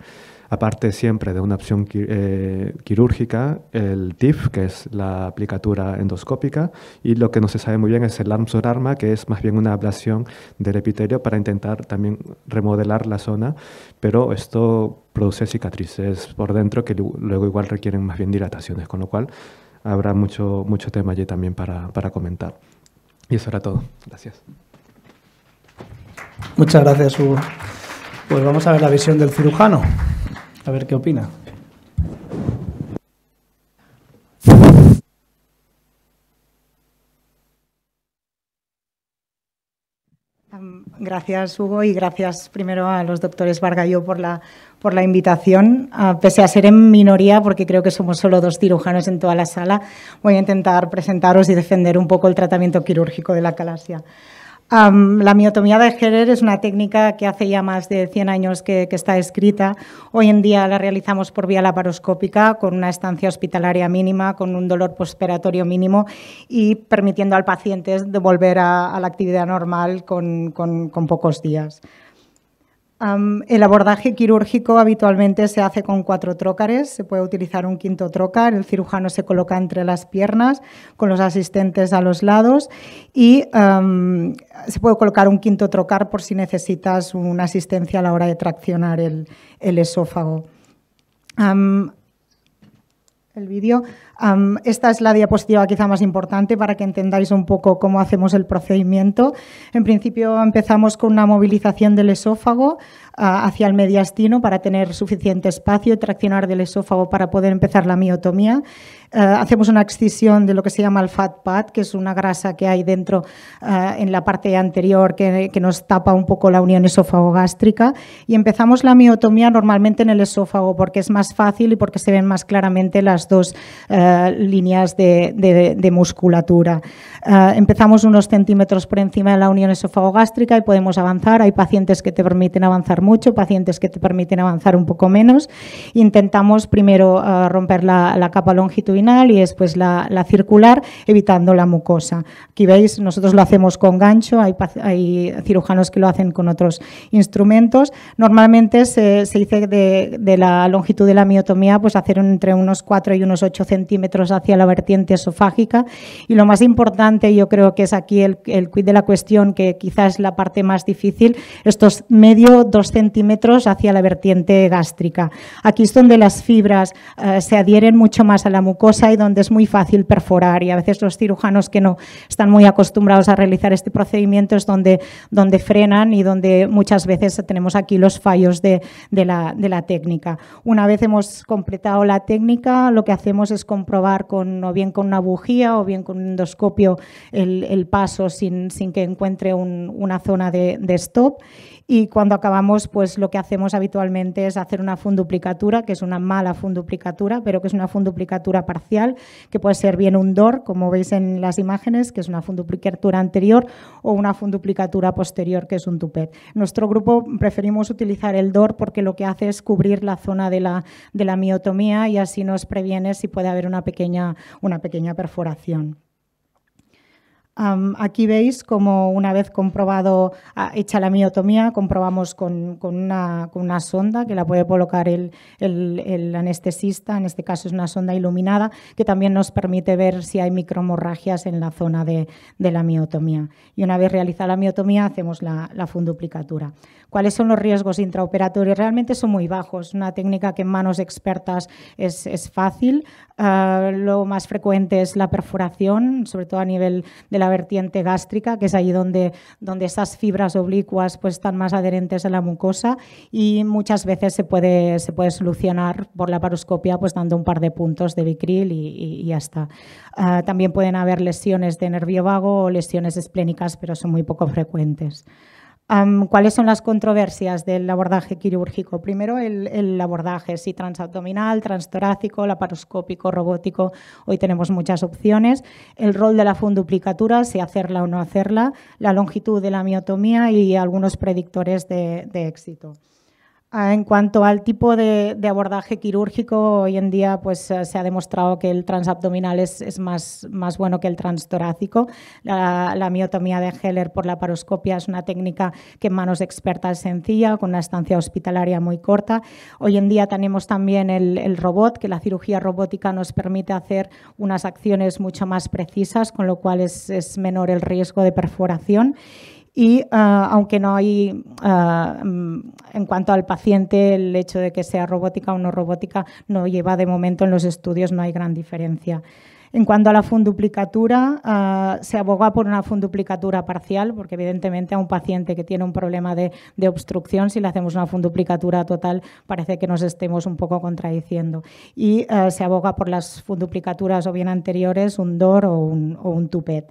Aparte siempre de una opción eh, quirúrgica, el TIF, que es la aplicatura endoscópica, y lo que no se sabe muy bien es el arma, que es más bien una ablación del epitelio para intentar también remodelar la zona, pero esto produce cicatrices por dentro que luego igual requieren más bien dilataciones, con lo cual habrá mucho, mucho tema allí también para, para comentar. Y eso era todo. Gracias. Muchas gracias, Hugo. Pues vamos a ver la visión del cirujano. A ver qué opina. Gracias, Hugo, y gracias primero a los doctores Vargallo por la, por la invitación. Ah, pese a ser en minoría, porque creo que somos solo dos cirujanos en toda la sala, voy a intentar presentaros y defender un poco el tratamiento quirúrgico de la calasia la miotomía de Gerer es una técnica que hace ya más de 100 años que, está escrita. Hoy en día la realizamos por vía laparoscópica, con una estancia hospitalaria mínima, con un dolor postoperatorio mínimo y permitiendo al paciente devolver a, la actividad normal con pocos días el abordaje quirúrgico habitualmente se hace con cuatro trócares, se puede utilizar un quinto trócar, el cirujano se coloca entre las piernas con los asistentes a los lados y se puede colocar un quinto trocar por si necesitas una asistencia a la hora de traccionar el, esófago. el vídeo esta es la diapositiva quizá más importante para que entendáis un poco cómo hacemos el procedimiento. En principio empezamos con una movilización del esófago ah, hacia el mediastino para tener suficiente espacio y traccionar del esófago para poder empezar la miotomía. Ah, hacemos una excisión de lo que se llama el fat pad, que es una grasa que hay dentro ah, en la parte anterior que, nos tapa un poco la unión esófago-gástrica y empezamos la miotomía normalmente en el esófago porque es más fácil y porque se ven más claramente las dos eh, líneas de, musculatura. Eh, empezamos unos centímetros por encima de la unión esofagogástrica y podemos avanzar. Hay pacientes que te permiten avanzar mucho, pacientes que te permiten avanzar un poco menos. Intentamos primero eh, romper la, capa longitudinal y después la, circular, evitando la mucosa. Aquí veis, nosotros lo hacemos con gancho, hay, cirujanos que lo hacen con otros instrumentos. Normalmente se, dice de, de la longitud de la miotomía, pues hacer entre unos 4 y unos 8 centímetros hacia la vertiente esofágica. Y lo más importante, yo creo que es aquí el, el quid de la cuestión, que quizás es la parte más difícil, estos medio dos centímetros hacia la vertiente gástrica. Aquí es donde las fibras eh, se adhieren mucho más a la mucosa y donde es muy fácil perforar. Y a veces los cirujanos que no están muy acostumbrados a realizar este procedimiento es donde, donde frenan y donde muchas veces tenemos aquí los fallos de, de, la, de la técnica. Una vez hemos completado la técnica, lo que hacemos es probar con, o bien con una bujía o bien con un endoscopio el, paso sin, que encuentre una zona de, de stop y cuando acabamos, pues lo que hacemos habitualmente es hacer una funduplicatura, que es una mala funduplicatura, pero que es una funduplicatura parcial, que puede ser bien un DOR, como veis en las imágenes, que es una funduplicatura anterior, o una funduplicatura posterior, que es un tupet. Nuestro grupo preferimos utilizar el DOR porque lo que hace es cubrir la zona de la, miotomía y así nos previene si puede haber una una pequeña perforación aquí veis como una vez comprobado, ah, hecha la miotomía, comprobamos con, una, con, una, sonda que la puede colocar el, anestesista, en este caso es una sonda iluminada, que también nos permite ver si hay micromorragias en la zona de, la miotomía. Y una vez realizada la miotomía hacemos la, la funduplicatura cuáles son los riesgos intraoperatorios. Realmente son muy bajos, una técnica que en manos expertas es, es fácil. Ah, lo más frecuente es la perforación, sobre todo a nivel de la vertiente gástrica, que es ahí donde, donde esas fibras oblicuas pues, están más adherentes a la mucosa y muchas veces se puede, se puede solucionar por la paroscopia pues, dando un par de puntos de Vicryl y, y, ya está. Ah, también pueden haber lesiones de nervio vago o lesiones esplénicas, pero son muy poco frecuentes. ¿Cuáles son las controversias del abordaje quirúrgico? Primero, el, abordaje, si transabdominal, transtorácico, laparoscópico, robótico. Hoy tenemos muchas opciones. El rol de la funduplicatura, si hacerla o no hacerla, la longitud de la miotomía y algunos predictores de éxito. Ah, en cuanto al tipo de, abordaje quirúrgico, hoy en día pues, eh, se ha demostrado que el transabdominal es, más, bueno que el transtorácico. La, miotomía de Heller por la paroscopia es una técnica que en manos expertas es sencilla, con una estancia hospitalaria muy corta. Hoy en día tenemos también el, robot, que la cirugía robótica nos permite hacer unas acciones mucho más precisas, con lo cual es menor el riesgo de perforación y ah, aunque no hay, ah, mm, en cuanto al paciente, el hecho de que sea robótica o no robótica no lleva de momento en los estudios, no hay gran diferencia. En cuanto a la funduplicatura, ah, se aboga por una funduplicatura parcial, porque evidentemente a un paciente que tiene un problema de, obstrucción, si le hacemos una funduplicatura total, parece que nos estemos un poco contradiciendo. Y se aboga por las funduplicaturas o bien anteriores, un DOR o un, o un TUPET.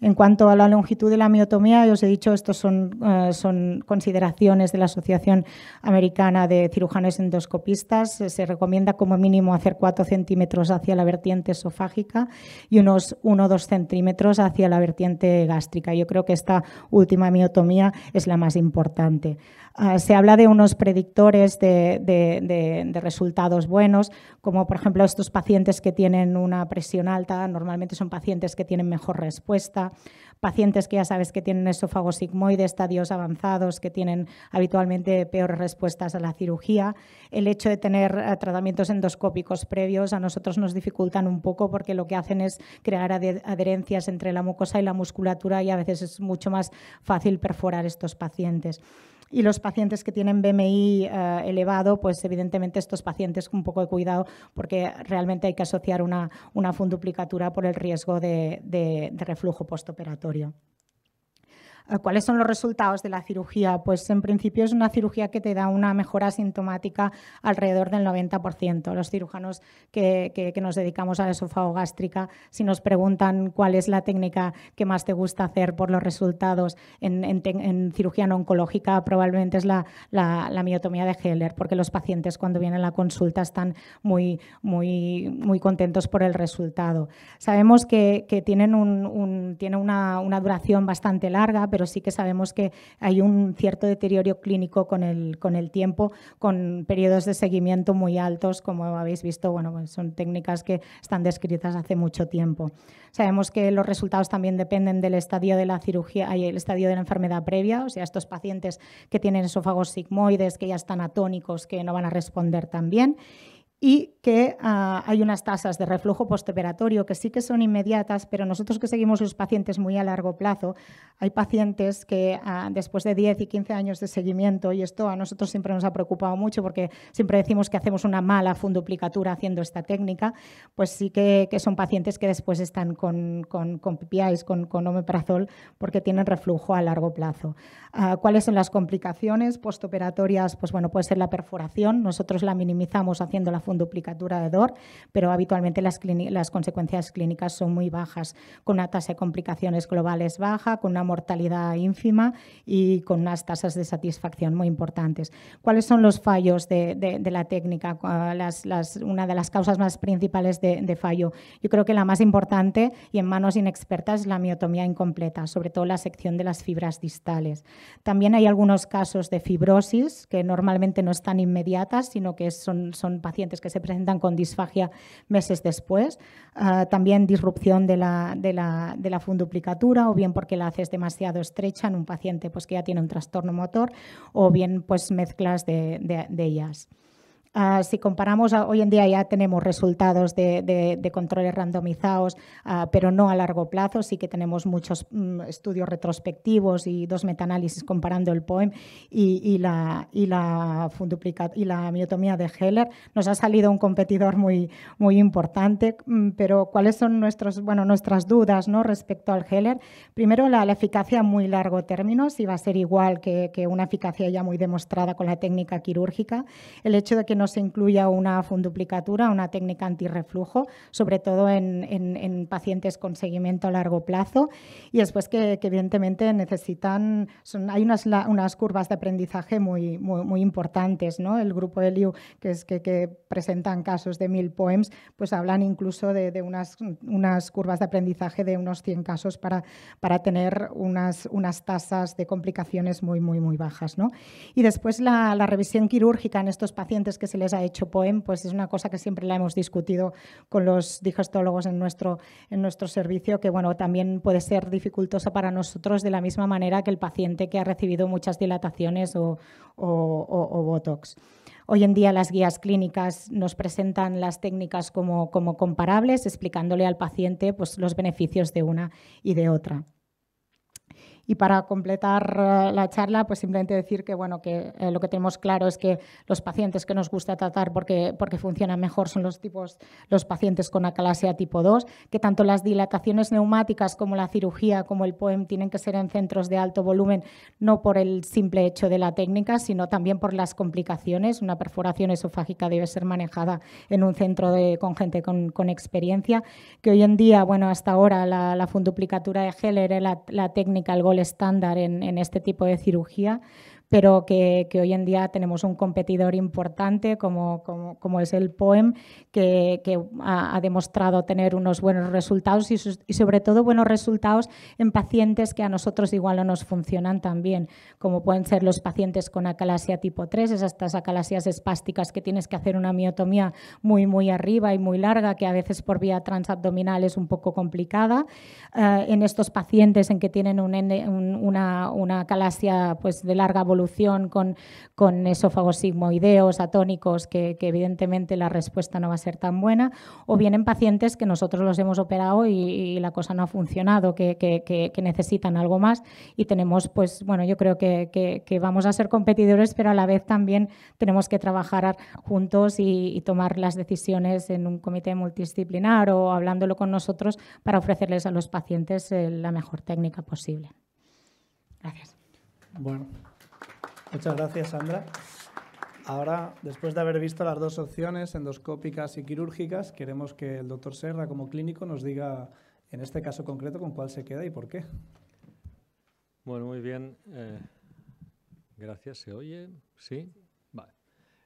En cuanto a la longitud de la miotomía, os he dicho, estos son, eh, son consideraciones de la Asociación Americana de Cirujanos Endoscopistas. Se recomienda como mínimo hacer 4 centímetros hacia la vertiente esofágica y unos 1 o 2 centímetros hacia la vertiente gástrica. Yo creo que esta última miotomía es la más importante. Ah, se habla de unos predictores de, resultados buenos, como por ejemplo estos pacientes que tienen una presión alta, normalmente son pacientes que tienen mejor respuesta, pacientes que ya sabes que tienen esófago sigmoide, estadios avanzados, que tienen habitualmente peores respuestas a la cirugía. El hecho de tener eh, tratamientos endoscópicos previos a nosotros nos dificultan un poco porque lo que hacen es crear adherencias entre la mucosa y la musculatura y a veces es mucho más fácil perforar estos pacientes y los pacientes que tienen BMI eh, elevado, pues evidentemente estos pacientes con un poco de cuidado porque realmente hay que asociar una, funduplicatura por el riesgo de reflujo postoperatorio. Eh, ¿Cuáles son los resultados de la cirugía? Pues en principio es una cirugía que te da una mejora sintomática alrededor del 90%. Los cirujanos que, nos dedicamos a la esofagogástrica, gástrica, si nos preguntan cuál es la técnica que más te gusta hacer por los resultados en, cirugía no oncológica, probablemente es la, la, miotomía de Heller, porque los pacientes cuando vienen a la consulta están muy, muy, muy contentos por el resultado. Sabemos que, tienen, tiene una, una duración bastante larga, pero pero sí que sabemos que hay un cierto deterioro clínico con el, con el tiempo, con periodos de seguimiento muy altos, como habéis visto, bueno, pues son técnicas que están descritas hace mucho tiempo. Sabemos que los resultados también dependen del estadio de la cirugía el estadio de la enfermedad previa, o sea, estos pacientes que tienen esófagos sigmoides, que ya están atónicos, que no van a responder tan bien y que ah, hay unas tasas de reflujo postoperatorio que sí que son inmediatas, pero nosotros que seguimos los pacientes muy a largo plazo, hay pacientes que ah, después de 10 y 15 años de seguimiento, y esto a nosotros siempre nos ha preocupado mucho porque siempre decimos que hacemos una mala funduplicatura haciendo esta técnica, pues sí que, son pacientes que después están con, con, con PPIs, con, con, omeprazol, porque tienen reflujo a largo plazo. Ah, ¿Cuáles son las complicaciones postoperatorias? Pues bueno, puede ser la perforación, nosotros la minimizamos haciendo la con duplicatura de DOR, pero habitualmente las, las consecuencias clínicas son muy bajas, con una tasa de complicaciones globales baja, con una mortalidad ínfima y con unas tasas de satisfacción muy importantes. ¿Cuáles son los fallos de, la técnica? Ah, las, una de las causas más principales de, fallo. Yo creo que la más importante y en manos inexpertas es la miotomía incompleta, sobre todo la sección de las fibras distales. También hay algunos casos de fibrosis que normalmente no están inmediatas, sino que son, son pacientes que se presentan con disfagia meses después. Ah, también disrupción de la, funduplicatura o bien porque la haces demasiado estrecha en un paciente pues, que ya tiene un trastorno motor o bien pues, mezclas de ellas. Ah, si comparamos, hoy en día ya tenemos resultados de, controles randomizados, ah, pero no a largo plazo. Sí que tenemos muchos mm, estudios retrospectivos y dos metaanálisis comparando el POEM y, la, y la miotomía de Heller. Nos ha salido un competidor muy, muy importante, mm, pero ¿cuáles son bueno, nuestras dudas ¿no? respecto al Heller? Primero, la, eficacia a muy largo término, si va a ser igual que, que una eficacia ya muy demostrada con la técnica quirúrgica. El hecho de que no se incluya una funduplicatura, una técnica antirreflujo, sobre todo en, pacientes con seguimiento a largo plazo. Y después que, evidentemente necesitan, hay unas, unas, curvas de aprendizaje muy, muy, importantes. ¿no? El grupo ELIU, que, es, que, presentan casos de mil poems, pues hablan incluso de, unas, unas, curvas de aprendizaje de unos 100 casos para, para tener unas, unas tasas de complicaciones muy, muy, muy bajas. Y después la, la revisión quirúrgica en estos pacientes que si les ha hecho POEM, pues es una cosa que siempre la hemos discutido con los digestólogos en nuestro, servicio, que bueno, también puede ser dificultosa para nosotros de la misma manera que el paciente que ha recibido muchas dilataciones o, Botox. Hoy en día las guías clínicas nos presentan las técnicas como, comparables, explicándole al paciente pues, los beneficios de una y de otra. Y para completar eh, la charla, pues simplemente decir que, bueno, que eh, lo que tenemos claro es que los pacientes que nos gusta tratar porque, porque funcionan mejor son los, tipos, los pacientes con acalasia tipo 2, que tanto las dilataciones neumáticas como la cirugía, como el POEM, tienen que ser en centros de alto volumen, no por el simple hecho de la técnica, sino también por las complicaciones. Una perforación esofágica debe ser manejada en un centro de, con gente con, con experiencia, que hoy en día, bueno, hasta ahora la, funduplicatura de Heller, eh, la, la técnica, el gol estándar en este tipo de cirugía pero que, hoy en día tenemos un competidor importante como, como, como es el POEM, que, que ha, demostrado tener unos buenos resultados y, y, sobre todo buenos resultados en pacientes que a nosotros igual no nos funcionan tan bien, como pueden ser los pacientes con acalasia tipo 3, esas estas acalasias espásticas que tienes que hacer una miotomía muy, muy arriba y muy larga, que a veces por vía transabdominal es un poco complicada. Eh, en estos pacientes en que tienen una, una acalasia pues, de larga volumen, con, con esófagos atónicos, que, evidentemente la respuesta no va a ser tan buena, o bien en pacientes que nosotros los hemos operado y, la cosa no ha funcionado, que, necesitan algo más y tenemos, pues bueno, yo creo que, vamos a ser competidores, pero a la vez también tenemos que trabajar juntos y, y tomar las decisiones en un comité multidisciplinar o hablándolo con nosotros para ofrecerles a los pacientes eh, la mejor técnica posible. Gracias. Bueno, Muchas gracias, Sandra. Ahora, después de haber visto las dos opciones, endoscópicas y quirúrgicas, queremos que el doctor Serra, como clínico, nos diga, en este caso concreto, con cuál se queda y por qué. Bueno, muy bien. Eh, gracias. ¿Se oye? ¿Sí? Vale.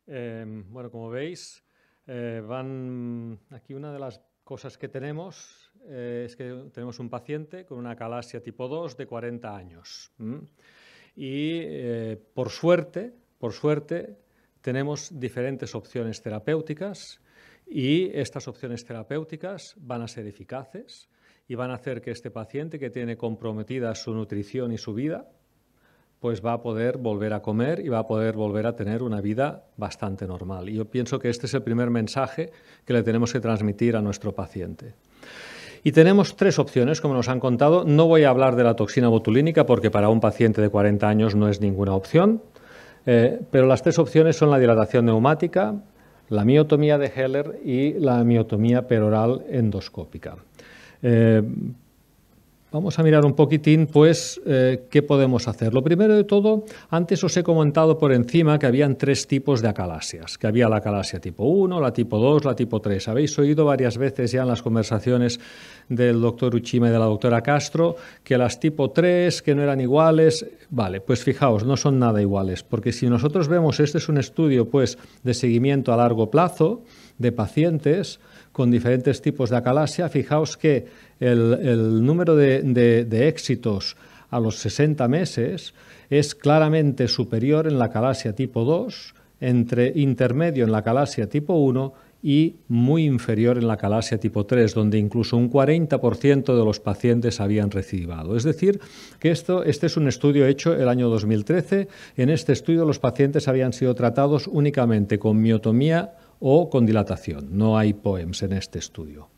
Em, bueno, como veis, eh, van aquí una de las cosas que tenemos eh, es que tenemos un paciente con una calasia tipo 2 de 40 años. Y eh, por suerte, por suerte, tenemos diferentes opciones terapéuticas y estas opciones terapéuticas van a ser eficaces y van a hacer que este paciente que tiene comprometida su nutrición y su vida, pues va a poder volver a comer y va a poder volver a tener una vida bastante normal. Y yo pienso que este es el primer mensaje que le tenemos que transmitir a nuestro paciente. Y tenemos tres opciones, como nos han contado. No voy a hablar de la toxina botulínica porque para un paciente de 40 años no es ninguna opción. Eh, pero las tres opciones son la dilatación neumática, la miotomía de Heller y la miotomía peroral endoscópica. Eh, vamos a mirar un poquitín, pues, eh, qué podemos hacer. Lo primero de todo, antes os he comentado por encima que habían tres tipos de acalasias, que había la acalasia tipo 1, la tipo 2, la tipo 3. Habéis oído varias veces ya en las conversaciones del doctor Uchima y de la doctora Castro, que las tipo 3, que no eran iguales. Vale, pues fijaos, no son nada iguales, porque si nosotros vemos, este es un estudio pues, de seguimiento a largo plazo de pacientes con diferentes tipos de acalasia, fijaos que el, número de, de, de éxitos a los 60 meses es claramente superior en la acalasia tipo 2, entre intermedio en la acalasia tipo 1 y muy inferior en la calasia tipo 3, donde incluso un 40% de los pacientes habían recibido. Es decir, que esto, este es un estudio hecho el año 2013. En este estudio los pacientes habían sido tratados únicamente con miotomía o con dilatación. No hay POEMS en este estudio.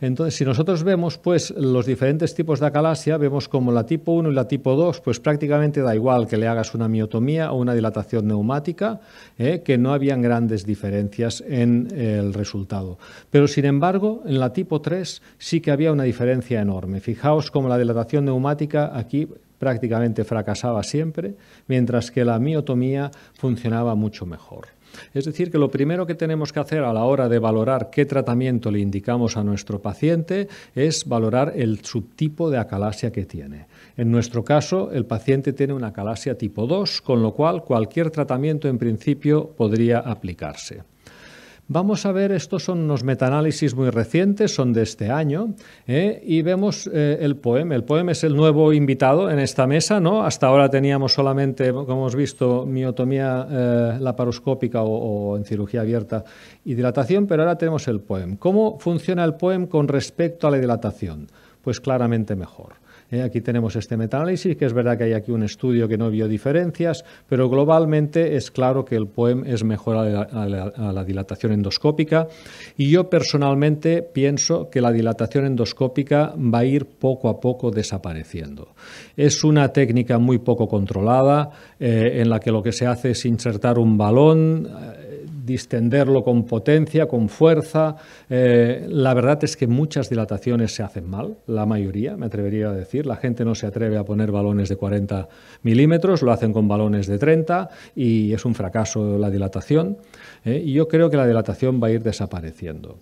Entonces, si nosotros vemos pues, los diferentes tipos de acalasia, vemos como la tipo 1 y la tipo 2, pues prácticamente da igual que le hagas una miotomía o una dilatación neumática, ¿eh? que no habían grandes diferencias en el resultado. Pero, sin embargo, en la tipo 3 sí que había una diferencia enorme. Fijaos como la dilatación neumática aquí prácticamente fracasaba siempre, mientras que la miotomía funcionaba mucho mejor. Es decir, que lo primero que tenemos que hacer a la hora de valorar qué tratamiento le indicamos a nuestro paciente es valorar el subtipo de acalasia que tiene. En nuestro caso, el paciente tiene una acalasia tipo 2, con lo cual cualquier tratamiento en principio podría aplicarse. Vamos a ver, estos son unos metaanálisis muy recientes, son de este año, eh, y vemos eh, el poema. El poema es el nuevo invitado en esta mesa, ¿no? Hasta ahora teníamos solamente, como hemos visto, miotomía eh, laparoscópica o, en cirugía abierta y dilatación, pero ahora tenemos el POEM. ¿Cómo funciona el POEM con respecto a la dilatación? Pues claramente mejor. Eh, aquí tenemos este metaanálisis, que es verdad que hay aquí un estudio que no vio diferencias, pero globalmente es claro que el POEM es mejor a la, dilatación endoscópica y yo personalmente pienso que la dilatación endoscópica va a ir poco a poco desapareciendo. Es una técnica muy poco controlada eh, en la que lo que se hace es insertar un balón distenderlo con potencia, con fuerza. Eh, la verdad es que muchas dilataciones se hacen mal, la mayoría, me atrevería a decir. La gente no se atreve a poner balones de 40 milímetros, lo hacen con balones de 30 y es un fracaso la dilatación. Eh, y yo creo que la dilatación va a ir desapareciendo.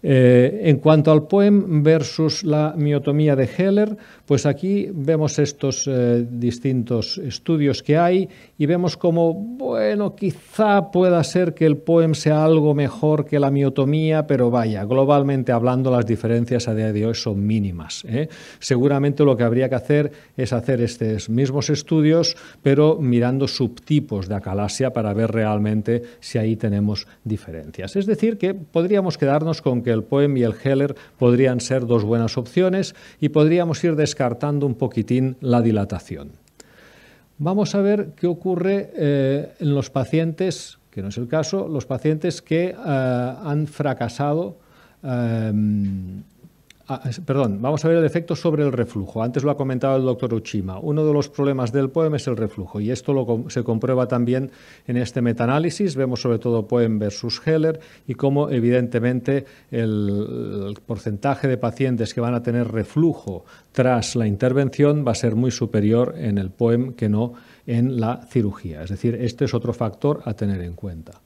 Eh, en cuanto al poem versus la miotomía de Heller, pues aquí vemos estos eh, distintos estudios que hay y vemos como, bueno, quizá pueda ser que el poem sea algo mejor que la miotomía, pero vaya, globalmente hablando las diferencias a día de hoy son mínimas. ¿eh? Seguramente lo que habría que hacer es hacer estos mismos estudios, pero mirando subtipos de acalasia para ver realmente si ahí tenemos diferencias. Es decir, que podríamos quedarnos con que el poem y el Heller podrían ser dos buenas opciones y podríamos ir descartando un poquitín la dilatación. Vamos a ver qué ocurre eh, en los pacientes, que no es el caso, los pacientes que eh, han fracasado eh, Ah, perdón, vamos a ver el efecto sobre el reflujo. Antes lo ha comentado el doctor Uchima. Uno de los problemas del POEM es el reflujo y esto se comprueba también en este metaanálisis. Vemos sobre todo POEM versus Heller y cómo evidentemente el, el porcentaje de pacientes que van a tener reflujo tras la intervención va a ser muy superior en el POEM que no en la cirugía. Es decir, este es otro factor a tener en cuenta.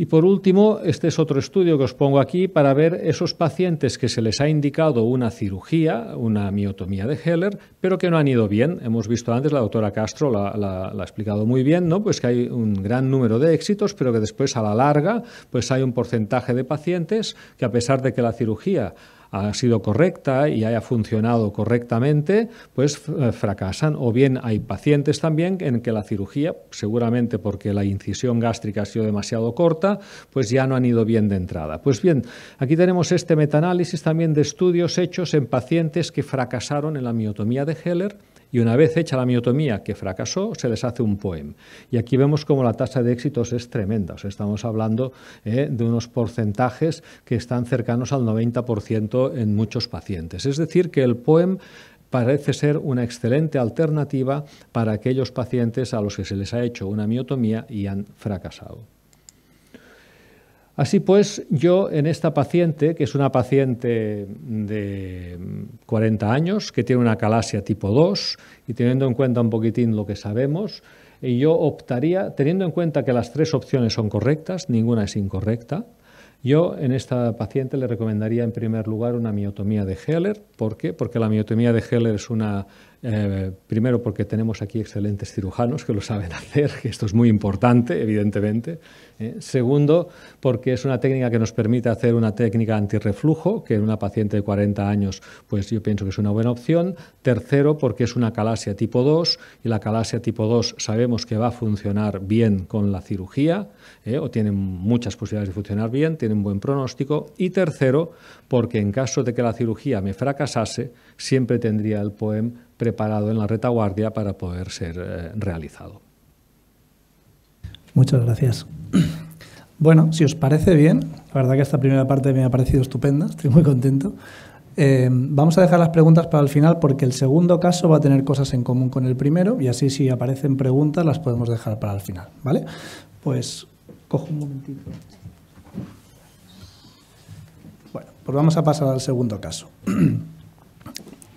Y por último, este es otro estudio que os pongo aquí para ver esos pacientes que se les ha indicado una cirugía, una miotomía de Heller, pero que no han ido bien. Hemos visto antes, la doctora Castro la, ha explicado muy bien, ¿no? Pues que hay un gran número de éxitos, pero que después a la larga, pues hay un porcentaje de pacientes que a pesar de que la cirugía ha sido correcta y haya funcionado correctamente, pues eh, fracasan. O bien hay pacientes también en que la cirugía, seguramente porque la incisión gástrica ha sido demasiado corta, pues ya no han ido bien de entrada. Pues bien, aquí tenemos este metanálisis también de estudios hechos en pacientes que fracasaron en la miotomía de Heller y una vez hecha la miotomía, que fracasó, se les hace un poem. Y aquí vemos cómo la tasa de éxitos es tremenda. estamos hablando eh, de unos porcentajes que están cercanos al 90% en muchos pacientes. Es decir, que el poem parece ser una excelente alternativa para aquellos pacientes a los que se les ha hecho una miotomía y han fracasado. Así pues, yo en esta paciente, que es una paciente de 40 años, que tiene una calasia tipo 2, y teniendo en cuenta un poquitín lo que sabemos, eh, yo optaría, teniendo en cuenta que las tres opciones son correctas, ninguna es incorrecta, yo en esta paciente le recomendaría en primer lugar una miotomía de Heller. ¿Por qué? Porque la miotomía de Heller es una eh, primero porque tenemos aquí excelentes cirujanos que lo saben hacer, que esto es muy importante, evidentemente. ¿eh? segundo, porque es una técnica que nos permite hacer una técnica antirreflujo, que en una paciente de 40 años, pues yo pienso que es una buena opción. Tercero, porque es una calasia tipo 2 y la calasia tipo 2 sabemos que va a funcionar bien con la cirugía, ¿eh? o tienen muchas posibilidades de funcionar bien, tienen buen pronóstico. Y tercero, porque en caso de que la cirugía me fracasase, siempre tendría el poem preparado en la retaguardia para poder ser eh, realizado. Muchas gracias. Bueno, si os parece bien, la verdad que esta primera parte me ha parecido estupenda, estoy muy contento. Eh, vamos a dejar las preguntas para el final porque el segundo caso va a tener cosas en común con el primero y así si aparecen preguntas las podemos dejar para el final, ¿vale? Pues cojo un momentito. Bueno, pues vamos a pasar al segundo caso.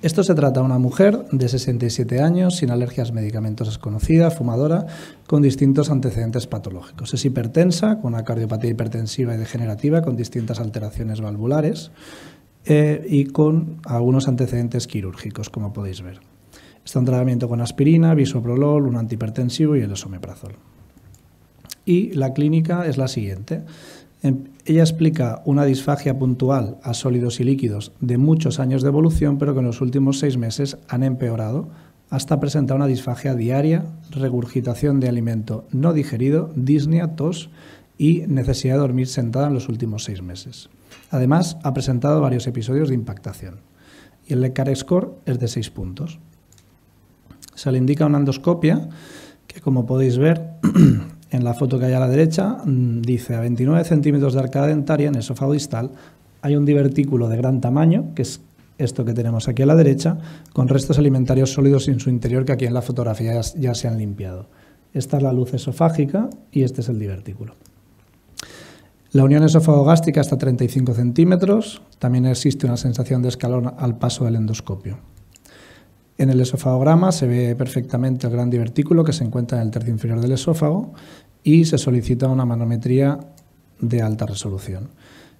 Esto se trata de una mujer de 67 años, sin alergias medicamentos conocidas, fumadora, con distintos antecedentes patológicos. Es hipertensa, con una cardiopatía hipertensiva y degenerativa, con distintas alteraciones valvulares eh, y con algunos antecedentes quirúrgicos, como podéis ver. Está en tratamiento con aspirina, bisoprolol, un antihipertensivo y el osomeprazol. Y la clínica es la siguiente. Em, ella explica una disfagia puntual a sólidos y líquidos de muchos años de evolución, pero que en los últimos seis meses han empeorado hasta presentar una disfagia diaria, regurgitación de alimento no digerido, disnea, tos y necesidad de dormir sentada en los últimos seis meses. Además, ha presentado varios episodios de impactación. Y el Lecar Score es de seis puntos. Se le indica una endoscopia que, como podéis ver, En la foto que hay a la derecha mm, dice a 29 centímetros de arcada dentaria en el distal hay un divertículo de gran tamaño, que es esto que tenemos aquí a la derecha, con restos alimentarios sólidos en su interior que aquí en la fotografía ya se han limpiado. Esta es la luz esofágica y este es el divertículo. La unión está a 35 centímetros. También existe una sensación de escalón al paso del endoscopio. En el esofagograma se ve perfectamente el gran divertículo que se encuentra en el tercio inferior del esófago y se solicita una manometría de alta resolución,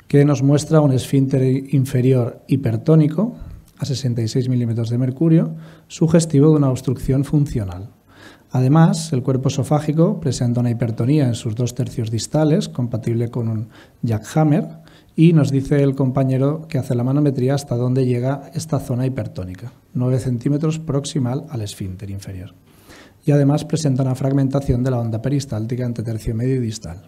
que nos muestra un esfínter inferior hipertónico a 66 milímetros de mercurio, sugestivo de una obstrucción funcional. Además, el cuerpo esofágico presenta una hipertonía en sus dos tercios distales, compatible con un jackhammer, y nos dice el compañero que hace la manometría hasta dónde llega esta zona hipertónica, 9 centímetros proximal al esfínter inferior y además presenta una fragmentación de la onda peristáltica entre tercio medio y distal.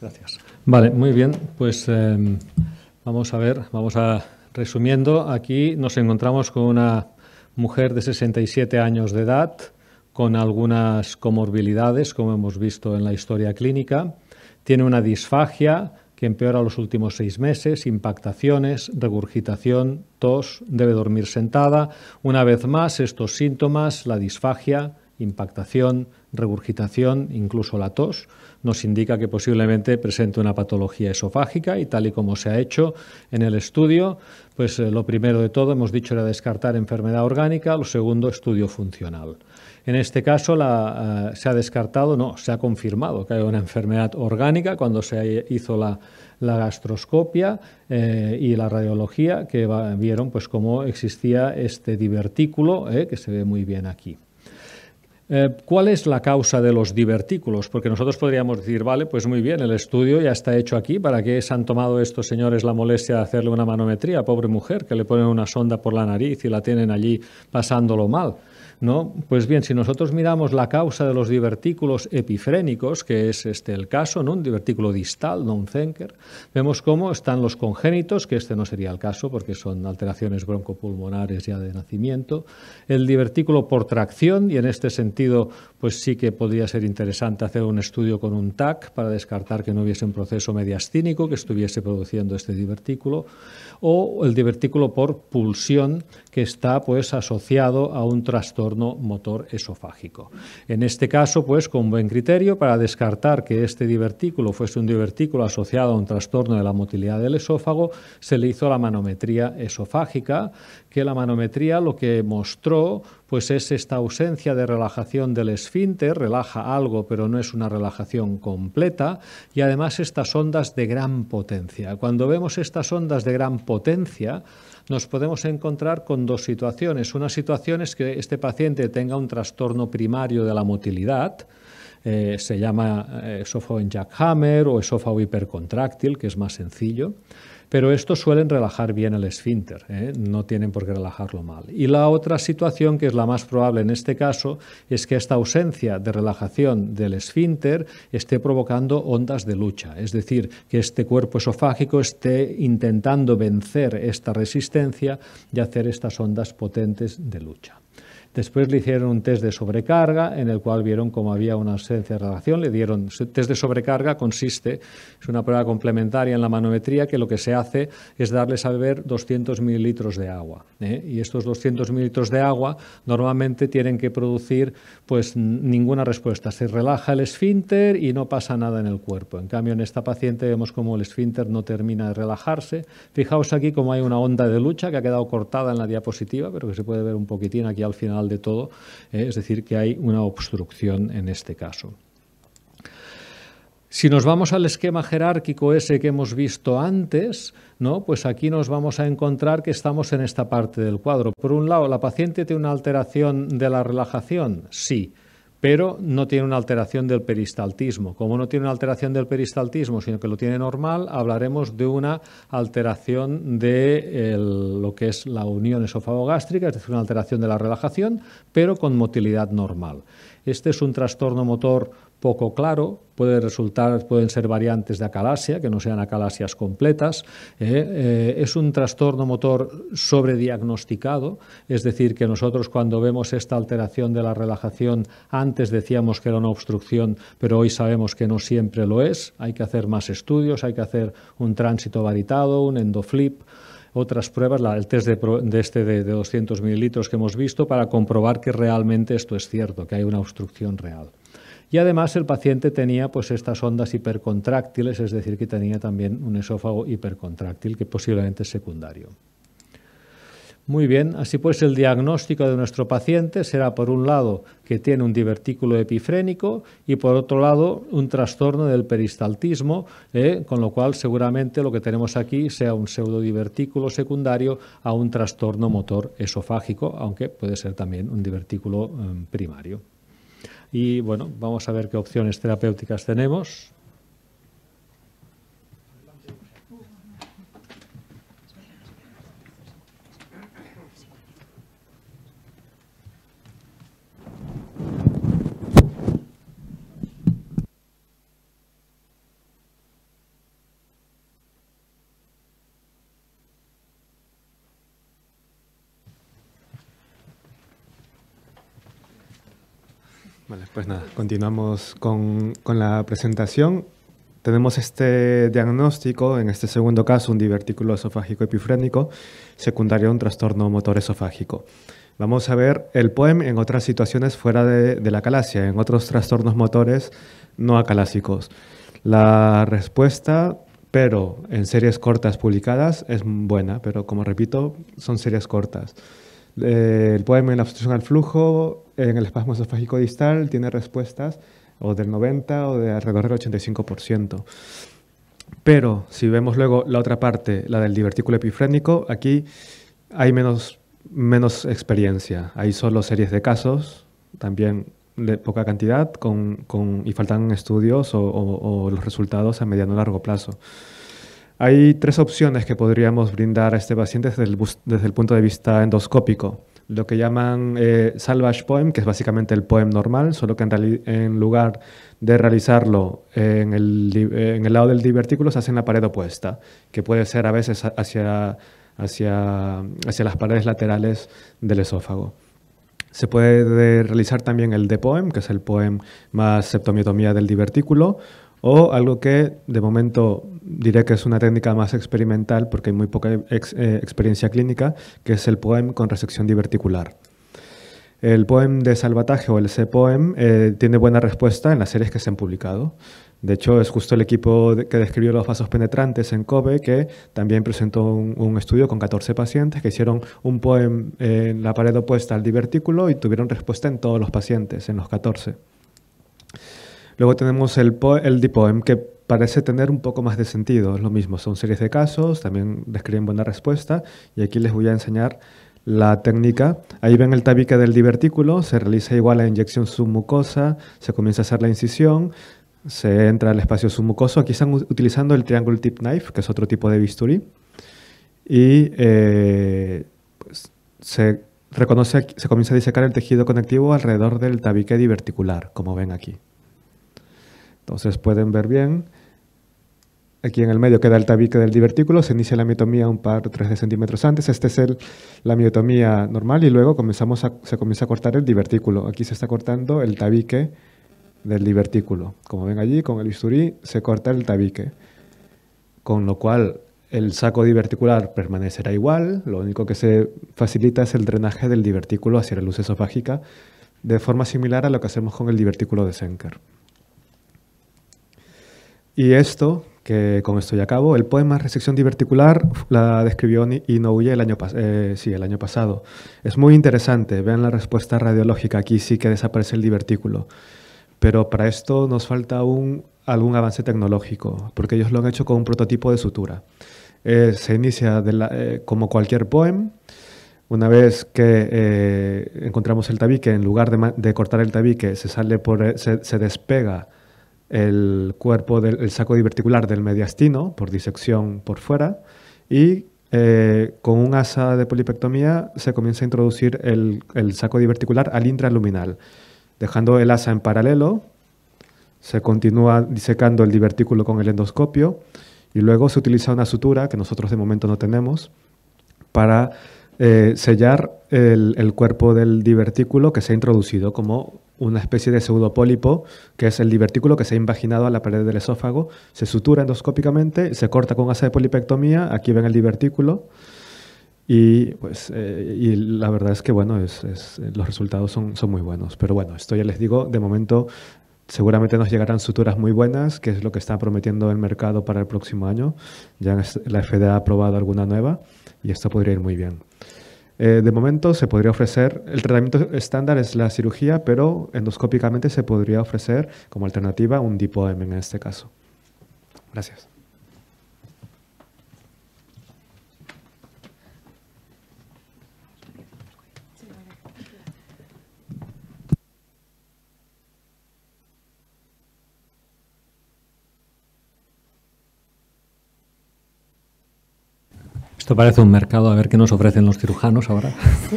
Gracias. Vale, muy bien. Pues em, vamos a ver, vamos a resumiendo. Aquí nos encontramos con una mujer de 67 años de edad con algunas comorbilidades, como hemos visto en la historia clínica. Tiene una disfagia, que empeora los últimos seis meses, impactaciones, regurgitación, tos, debe dormir sentada. Una vez más, estos síntomas, la disfagia, impactación, regurgitación, incluso la tos, nos indica que posiblemente presente una patología esofágica y tal y como se ha hecho en el estudio, pues eh, lo primero de todo hemos dicho era descartar enfermedad orgánica, lo segundo estudio funcional. En este caso eh, se ha descartado, no, se ha confirmado que hay una enfermedad orgánica cuando se hizo la, gastroscopia eh, y la radiología, que vieron pues cómo existía este divertículo, eh, que se ve muy bien aquí. ¿Cuál es la causa de los divertículos? Porque nosotros podríamos decir, vale, pues muy bien, el estudio ya está hecho aquí, ¿para qué se han tomado estos señores la molestia de hacerle una manometría? Pobre mujer, que le ponen una sonda por la nariz y la tienen allí pasándolo mal. ¿no? Pues bien, si nosotros miramos la causa de los divertículos epifrénicos, que es este el caso, ¿no? Un divertículo distal, un zenker vemos cómo están los congénitos, que este no sería el caso porque son alteraciones broncopulmonares ya de nacimiento, el divertículo por tracción, y en este sentido, pues sí que podría ser interesante hacer un estudio con un TAC para descartar que no hubiese un proceso mediastínico que estuviese produciendo este divertículo, o el divertículo por pulsión, que está pues asociado a un trastorno motor esofágico. En este caso, pues, con buen criterio para descartar que este divertículo fuese un divertículo asociado a un trastorno de la motilidad del esófago, se le hizo la manometría esofágica, que la manometría lo que mostró pues es esta ausencia de relajación del esfínter, relaja algo pero no es una relajación completa, y además estas ondas de gran potencia. Cuando vemos estas ondas de gran potencia, nos podemos encontrar con dos situaciones. Una situación es que este paciente tenga un trastorno primario de la motilidad, eh, se llama eh, esófago en jackhammer o esófago hipercontráctil, que es más sencillo pero estos suelen relajar bien el esfínter, ¿eh? no tienen por qué relajarlo mal. Y la otra situación, que es la más probable en este caso, es que esta ausencia de relajación del esfínter esté provocando ondas de lucha, es decir, que este cuerpo esofágico esté intentando vencer esta resistencia y hacer estas ondas potentes de lucha. Después le hicieron un test de sobrecarga en el cual vieron como había una ausencia de relación Le dieron test de sobrecarga consiste es una prueba complementaria en la manometría que lo que se hace es darles a beber 200 mililitros de agua ¿eh? y estos 200 mililitros de agua normalmente tienen que producir pues ninguna respuesta. Se relaja el esfínter y no pasa nada en el cuerpo. En cambio en esta paciente vemos como el esfínter no termina de relajarse. Fijaos aquí como hay una onda de lucha que ha quedado cortada en la diapositiva, pero que se puede ver un poquitín aquí al final de todo, eh, es decir, que hay una obstrucción en este caso. Si nos vamos al esquema jerárquico ese que hemos visto antes, ¿no? pues aquí nos vamos a encontrar que estamos en esta parte del cuadro. Por un lado, ¿la paciente tiene una alteración de la relajación? Sí pero no tiene una alteración del peristaltismo. Como no tiene una alteración del peristaltismo, sino que lo tiene normal, hablaremos de una alteración de lo que es la unión esofagogástrica, es decir, una alteración de la relajación, pero con motilidad normal. Este es un trastorno motor poco claro, puede resultar, pueden ser variantes de acalasia, que no sean acalasias completas. ¿eh? Eh, es un trastorno motor sobrediagnosticado, es decir, que nosotros cuando vemos esta alteración de la relajación, antes decíamos que era una obstrucción, pero hoy sabemos que no siempre lo es. Hay que hacer más estudios, hay que hacer un tránsito varitado, un endoflip otras pruebas, el test de, este de, de 200 mililitros que hemos visto, para comprobar que realmente esto es cierto, que hay una obstrucción real. Y además el paciente tenía pues estas ondas hipercontráctiles, es decir, que tenía también un esófago hipercontráctil que posiblemente es secundario. Muy bien, así pues el diagnóstico de nuestro paciente será por un lado que tiene un divertículo epifrénico y por otro lado un trastorno del peristaltismo, ¿eh? con lo cual seguramente lo que tenemos aquí sea un pseudodivertículo secundario a un trastorno motor esofágico, aunque puede ser también un divertículo em, primario y bueno, vamos a ver qué opciones terapéuticas tenemos. Pues nada, continuamos con, la presentación. Tenemos este diagnóstico, en este segundo caso, un divertículo esofágico epifrénico, secundario a un trastorno motor esofágico. Vamos a ver el POEM en otras situaciones fuera de, la calasia, en otros trastornos motores no acalásicos. La respuesta, pero en series cortas publicadas, es buena, pero como repito, son series cortas. Eh, el POEM en la obstrucción al flujo en el espasmo esofágico distal tiene respuestas o del 90 o de alrededor del 85%. Pero si vemos luego la otra parte, la del divertículo epifrénico, aquí hay menos, menos experiencia. Hay solo series de casos, también de poca cantidad, con, con, y faltan estudios o, los resultados a mediano o largo plazo. Hay tres opciones que podríamos brindar a este paciente desde el, desde el punto de vista endoscópico lo que llaman eh, Salvage Poem, que es básicamente el poem normal, solo que en, lugar de realizarlo eh, en el, lado del divertículo se hace en la pared opuesta, que puede ser a veces hacia, hacia, hacia las paredes laterales del esófago. Se puede realizar también el de poem, que es el poem más septomiotomía del divertículo, o algo que de momento diré que es una técnica más experimental porque hay muy poca eh, experiencia clínica, que es el POEM con resección diverticular. El POEM de salvataje o el C-POEM eh, tiene buena respuesta en las series que se han publicado. De hecho, es justo el equipo que describió los vasos penetrantes en COBE que también presentó un, un estudio con 14 pacientes que hicieron un POEM en la pared opuesta al divertículo y tuvieron respuesta en todos los pacientes, en los 14. Luego tenemos el, el DIPOEM, que parece tener un poco más de sentido. Es lo mismo, son series de casos, también describen buena respuesta. Y aquí les voy a enseñar la técnica. Ahí ven el tabique del divertículo, se realiza igual la inyección submucosa, se comienza a hacer la incisión, se entra al espacio submucoso. Aquí están utilizando el triangle tip knife, que es otro tipo de bisturí. Y eh, pues, se reconoce, se comienza a disecar el tejido conectivo alrededor del tabique diverticular, como ven aquí. Entonces pueden ver bien. Aquí en el medio queda el tabique del divertículo, se inicia la miotomía un par, tres de centímetros antes. Este es la miotomía normal y luego se comienza a cortar el divertículo. Aquí se está cortando el tabique del divertículo. Como ven allí, con el bisturí se corta el tabique. Con lo cual el saco diverticular permanecerá igual, lo único que se facilita es el drenaje del divertículo hacia la luz esofágica, de forma similar a lo que hacemos con el divertículo de Senker. Y esto, que con esto ya acabo, el poema Resección diverticular la describió Inouye el año, eh, el año pasado. Es muy interesante, vean la respuesta radiológica, aquí sí que desaparece el divertículo. Pero para esto nos falta un, algún avance tecnológico, porque ellos lo han hecho con un prototipo de sutura. Eh, se inicia eh, como cualquier poema. Una vez que encontramos el tabique, en lugar de, cortar el tabique, se sale se despega el cuerpo del saco diverticular del mediastino por disección por fuera y eh, con un asa de polipectomía se comienza a introducir el, saco diverticular al intraluminal, dejando el asa en paralelo, se continúa disecando el divertículo con el endoscopio y luego se utiliza una sutura que nosotros de momento no tenemos para eh, sellar el, el, cuerpo del divertículo que se ha introducido como una especie de pseudopólipo, que es el divertículo que se ha invaginado a la pared del esófago, se sutura endoscópicamente, se corta con asa de polipectomía, aquí ven el divertículo, y, pues, eh, la verdad es que bueno, los resultados son, son muy buenos. Pero bueno, esto ya les digo, de momento Seguramente nos llegarán suturas muy buenas, que es lo que está prometiendo el mercado para el próximo año. Ya la FDA ha aprobado alguna nueva y esto podría ir muy bien. Eh, de momento se podría ofrecer, el tratamiento estándar es la cirugía, pero endoscópicamente se podría ofrecer como alternativa un DIPOM en este caso. Gracias. Esto parece un mercado, a ver qué nos ofrecen los cirujanos ahora.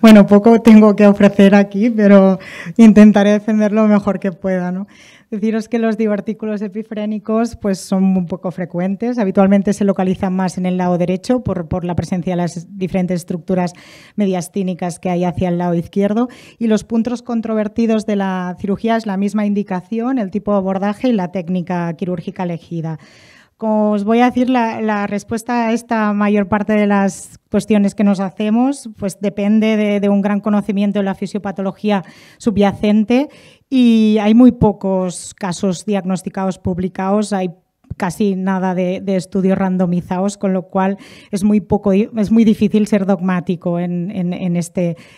Bueno, poco tengo que ofrecer aquí, pero intentaré defenderlo lo mejor que pueda. ¿no? Deciros que los divertículos epifrénicos pues, son un poco frecuentes. Habitualmente se localizan más en el lado derecho por, por la presencia de las diferentes estructuras mediastínicas que hay hacia el lado izquierdo. Y los puntos controvertidos de la cirugía es la misma indicación, el tipo de abordaje y la técnica quirúrgica elegida. Como os voy a decir, la, respuesta a esta mayor parte de las cuestiones que nos hacemos, pues depende de, un gran conocimiento de la fisiopatología subyacente y hay muy pocos casos diagnosticados publicados, hay casi nada de, estudios randomizados, con lo cual es muy, poco, es muy difícil ser dogmático este,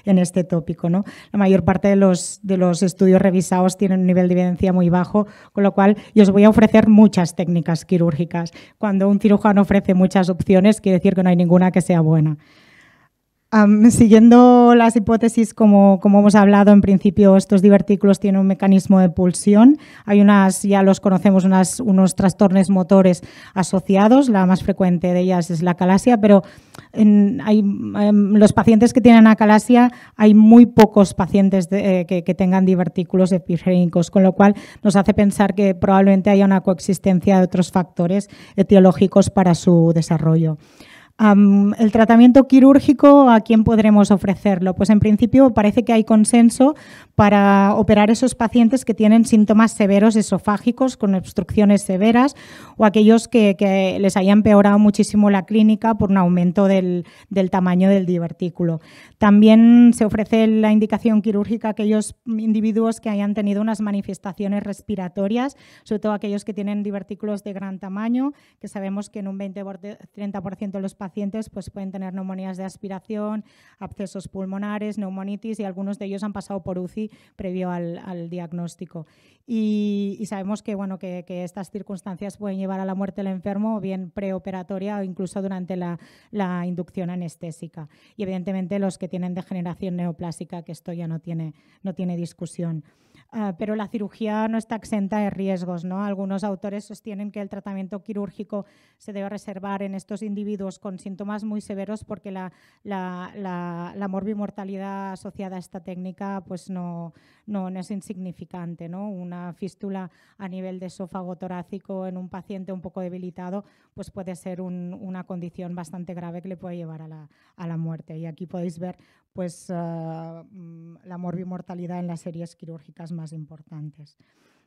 en, este, tópico. ¿no? La mayor parte de los, de los estudios revisados tienen un nivel de evidencia muy bajo, con lo cual yo os voy a ofrecer muchas técnicas quirúrgicas. Cuando un cirujano ofrece muchas opciones, quiere decir que no hay ninguna que sea buena siguiendo las hipótesis, como, hemos hablado, en principio estos divertículos tienen un mecanismo de pulsión. Hay unas, ya los conocemos, unos trastornos motores asociados. La más frecuente de ellas es la calasia, pero en, em, los pacientes que tienen acalasia hay muy pocos pacientes eh, que, tengan divertículos epigénicos, con lo cual nos hace pensar que probablemente haya una coexistencia de otros factores etiológicos para su desarrollo el tratamiento quirúrgico, ¿a quién podremos ofrecerlo? Pues en principio parece que hay consenso para operar esos pacientes que tienen síntomas severos esofágicos con obstrucciones severas o aquellos que, les haya empeorado muchísimo la clínica por un aumento del, del, tamaño del divertículo. También se ofrece la indicación quirúrgica a aquellos individuos que hayan tenido unas manifestaciones respiratorias, sobre todo aquellos que tienen divertículos de gran tamaño, que sabemos que en un 20-30% de los pacientes pacientes pues, pueden tener neumonías de aspiración, abscesos pulmonares, neumonitis y algunos de ellos han pasado por UCI previo al, diagnóstico. Y, sabemos que, bueno, que, estas circunstancias pueden llevar a la muerte del enfermo o bien preoperatoria o incluso durante la, la inducción anestésica. Y evidentemente los que tienen degeneración neoplásica, que esto ya no tiene, no tiene discusión. Ah, pero la cirugía no está exenta de riesgos. ¿no? Algunos autores sostienen que el tratamiento quirúrgico se debe reservar en estos individuos con síntomas muy severos porque la, la, la, morbimortalidad asociada a esta técnica pues no, no, es insignificante. ¿no? Una fístula a nivel de esófago torácico en un paciente un poco debilitado pues puede ser una condición bastante grave que le puede llevar a la, a la muerte. Y aquí podéis ver pues, ah, mm, la morbimortalidad en las series quirúrgicas más importantes.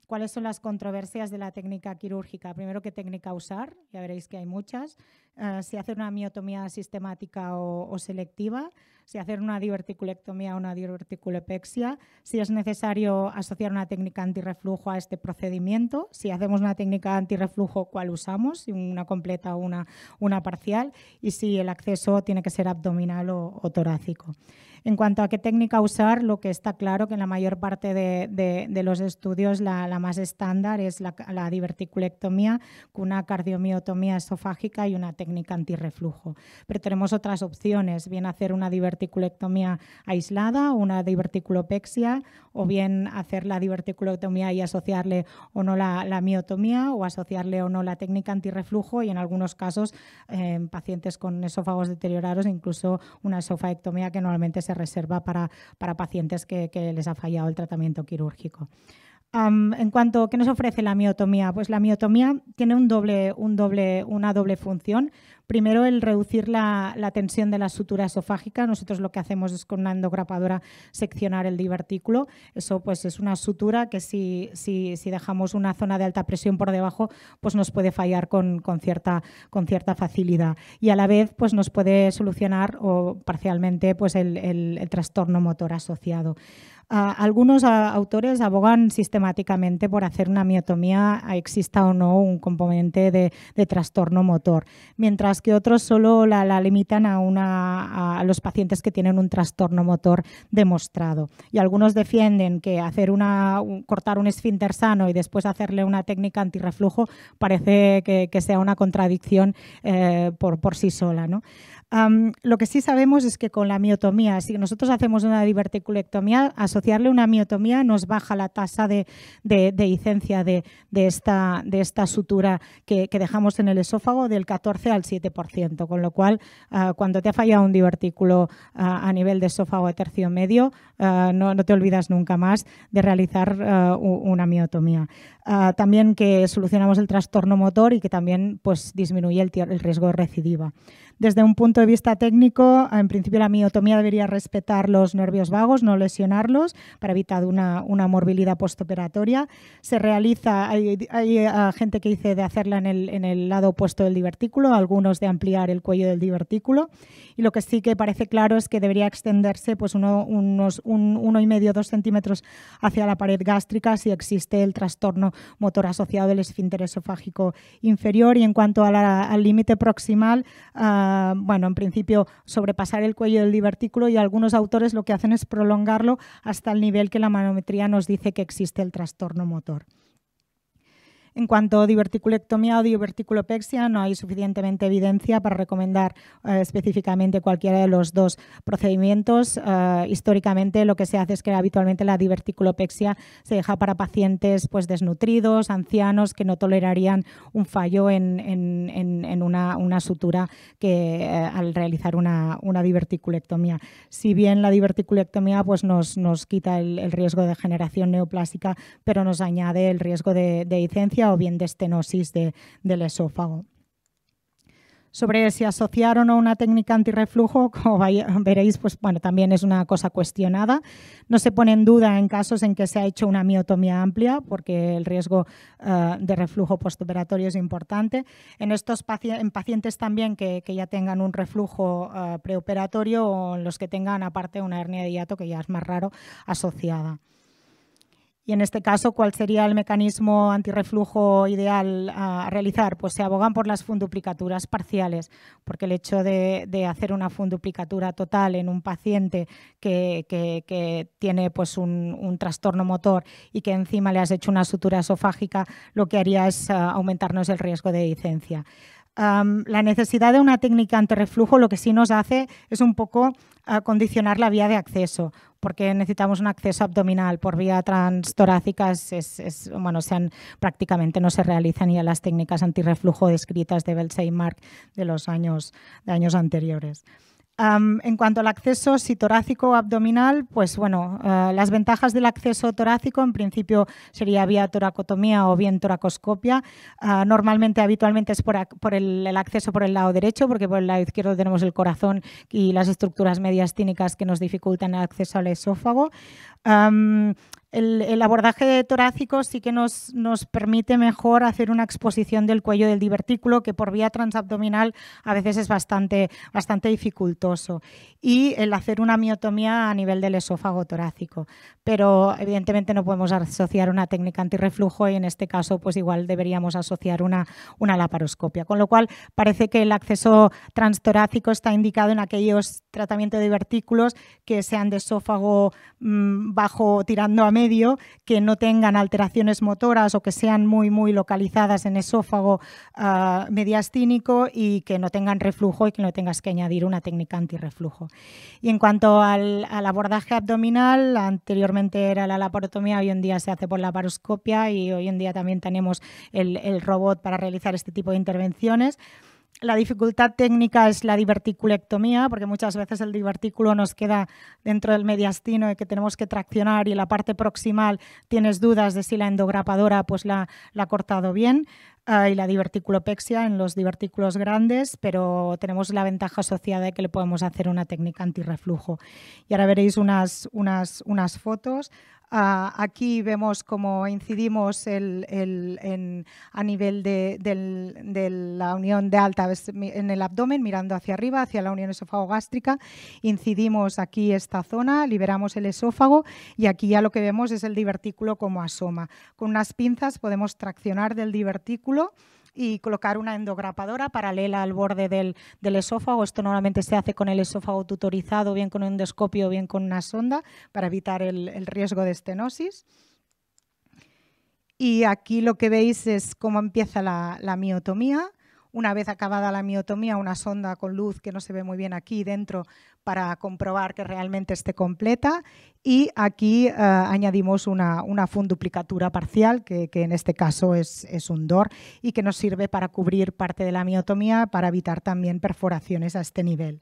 ¿Cuáles son las controversias de la técnica quirúrgica? Primero, ¿qué técnica usar? Ya veréis que hay muchas. Eh, si hacer una miotomía sistemática o, selectiva, si hacer una diverticulectomía o una diverticulepexia, si es necesario asociar una técnica antirreflujo a este procedimiento, si hacemos una técnica antirreflujo, ¿cuál usamos? una completa o una, una parcial, y si el acceso tiene que ser abdominal o torácico. En cuanto a qué técnica usar, lo que está claro que en la mayor parte de, los estudios la, más estándar es la, diverticulectomía con una cardiomiotomía esofágica y una técnica antirreflujo. Pero tenemos otras opciones, bien hacer una diverticulectomía aislada, una diverticulopexia, o bien hacer la diverticulectomía y asociarle o no la, miotomía, o asociarle o no la técnica antirreflujo, y en algunos casos, eh, en pacientes con esófagos deteriorados, incluso una esofaectomía que normalmente se reserva para, para pacientes que, les ha fallado el tratamiento quirúrgico. en cuanto a qué nos ofrece la miotomía, pues la miotomía tiene un doble, un doble, una doble función. Primero, el reducir la, tensión de la sutura esofágica. Nosotros lo que hacemos es con una endograpadora seccionar el divertículo. Eso pues es una sutura que si, dejamos una zona de alta presión por debajo, pues nos puede fallar con, cierta, con cierta facilidad. Y a la vez pues nos puede solucionar o parcialmente pues el trastorno motor asociado algunos autores abogan sistemáticamente por hacer una miotomía, exista o no un componente de, trastorno motor, mientras que otros solo la, limitan a, los pacientes que tienen un trastorno motor demostrado. Y algunos defienden que hacer una, cortar un esfínter sano y después hacerle una técnica antirreflujo parece que, sea una contradicción eh, por, por sí sola. ¿no? lo que sí sabemos es que con la miotomía, si nosotros hacemos una diverticulectomía, asociarle una miotomía nos baja la tasa de, de, de licencia de, esta, sutura que, dejamos en el esófago del 14 al 7%, con lo cual ah, cuando te ha fallado un divertículo ah, a nivel de esófago de tercio medio, ah, no, te olvidas nunca más de realizar una miotomía. también que solucionamos el trastorno motor y que también pues, disminuye el, el riesgo de recidiva. Desde un punto de vista técnico, en principio la miotomía debería respetar los nervios vagos, no lesionarlos, para evitar una, una morbilidad postoperatoria. Se realiza, hay, hay ah, gente que dice de hacerla en el, en el lado opuesto del divertículo, algunos de ampliar el cuello del divertículo. Y lo que sí que parece claro es que debería extenderse pues uno, unos 1,5-2 centímetros hacia la pared gástrica si existe el trastorno motor asociado del esfínter esofágico inferior. Y en cuanto al límite proximal, ah, bueno, en principio sobrepasar el cuello del divertículo y algunos autores lo que hacen es prolongarlo hasta el nivel que la manometría nos dice que existe el trastorno motor. En cuanto a diverticulectomía o diverticulopexia, no hay suficientemente evidencia para recomendar eh, específicamente cualquiera de los dos procedimientos. Eh, históricamente lo que se hace es que habitualmente la diverticulopexia se deja para pacientes pues, desnutridos, ancianos, que no tolerarían un fallo en, una, sutura que eh, al realizar una, diverticulectomía. Si bien la diverticulectomía pues, nos, quita el, riesgo de generación neoplásica, pero nos añade el riesgo de, de licencia o bien de estenosis del esófago sobre si asociaron o una técnica antirreflujo, como veréis, pues, también es una cosa cuestionada. No se pone en duda en casos en que se ha hecho una miotomía amplia, porque el riesgo eh, de reflujo postoperatorio es importante. En pacientes también que, ya tengan un reflujo eh, preoperatorio o los que tengan aparte una hernia de hiato, que ya es más raro, asociada. Y en este caso, ¿cuál sería el mecanismo antirreflujo ideal a realizar? Pues se abogan por las funduplicaturas parciales, porque el hecho de, hacer una funduplicatura total en un paciente que, tiene pues un, trastorno motor y que encima le has hecho una sutura esofágica, lo que haría es eh, aumentarnos el riesgo de licencia. la necesidad de una técnica antirreflujo lo que sí nos hace es un poco condicionar la vía de acceso, porque necesitamos un acceso abdominal por vía transtorácica, es, es, prácticamente no se realizan ya las técnicas antirreflujo descritas de y Mark de los años, de años anteriores en cuanto al acceso, si torácico o abdominal, pues bueno, eh, las ventajas del acceso torácico en principio sería vía toracotomía o bien toracoscopia. Ah, normalmente, habitualmente es por, el, acceso por el lado derecho, porque por el lado izquierdo tenemos el corazón y las estructuras medias mediastínicas que nos dificultan el acceso al esófago el, abordaje torácico sí que nos, nos, permite mejor hacer una exposición del cuello del divertículo, que por vía transabdominal a veces es bastante, bastante dificultoso, y el hacer una miotomía a nivel del esófago torácico. Pero evidentemente no podemos asociar una técnica antirreflujo y en este caso pues igual deberíamos asociar una, una laparoscopia. Con lo cual parece que el acceso transtorácico está indicado en aquellos tratamientos de divertículos que sean de esófago mm, bajo tirando a medio que no tengan alteraciones motoras o que sean muy, muy localizadas en esófago ah, mediastínico y que no tengan reflujo y que no tengas que añadir una técnica antirreflujo. Y en cuanto al, abordaje abdominal, anteriormente era la laparotomía, hoy en día se hace por la y hoy en día también tenemos el robot para realizar este tipo de intervenciones. La dificultad técnica es la diverticulectomía, porque muchas veces el divertículo nos queda dentro del mediastino y que tenemos que traccionar y la parte proximal tienes dudas de si la endograpadora pues la, la ha cortado bien y la diverticulopexia en los divertículos grandes, pero tenemos la ventaja asociada de que le podemos hacer una técnica antirreflujo. Y ahora veréis unas, unas, unas fotos. Ah, aquí vemos cómo incidimos el, el, en, a nivel de, del, de, la unión de alta en el abdomen, mirando hacia arriba, hacia la unión gástrica Incidimos aquí esta zona, liberamos el esófago y aquí ya lo que vemos es el divertículo como asoma. Con unas pinzas podemos traccionar del divertículo y colocar una endograpadora paralela al borde del, esófago. Esto normalmente se hace con el esófago tutorizado, bien con un endoscopio, bien con una sonda, para evitar el, riesgo de estenosis. Y aquí lo que veis es cómo empieza la miotomía una vez acabada la miotomía, una sonda con luz que no se ve muy bien aquí dentro para comprobar que realmente esté completa. Y aquí eh, añadimos una, funduplicatura parcial, que, en este caso es, es, un DOR, y que nos sirve para cubrir parte de la miotomía, para evitar también perforaciones a este nivel.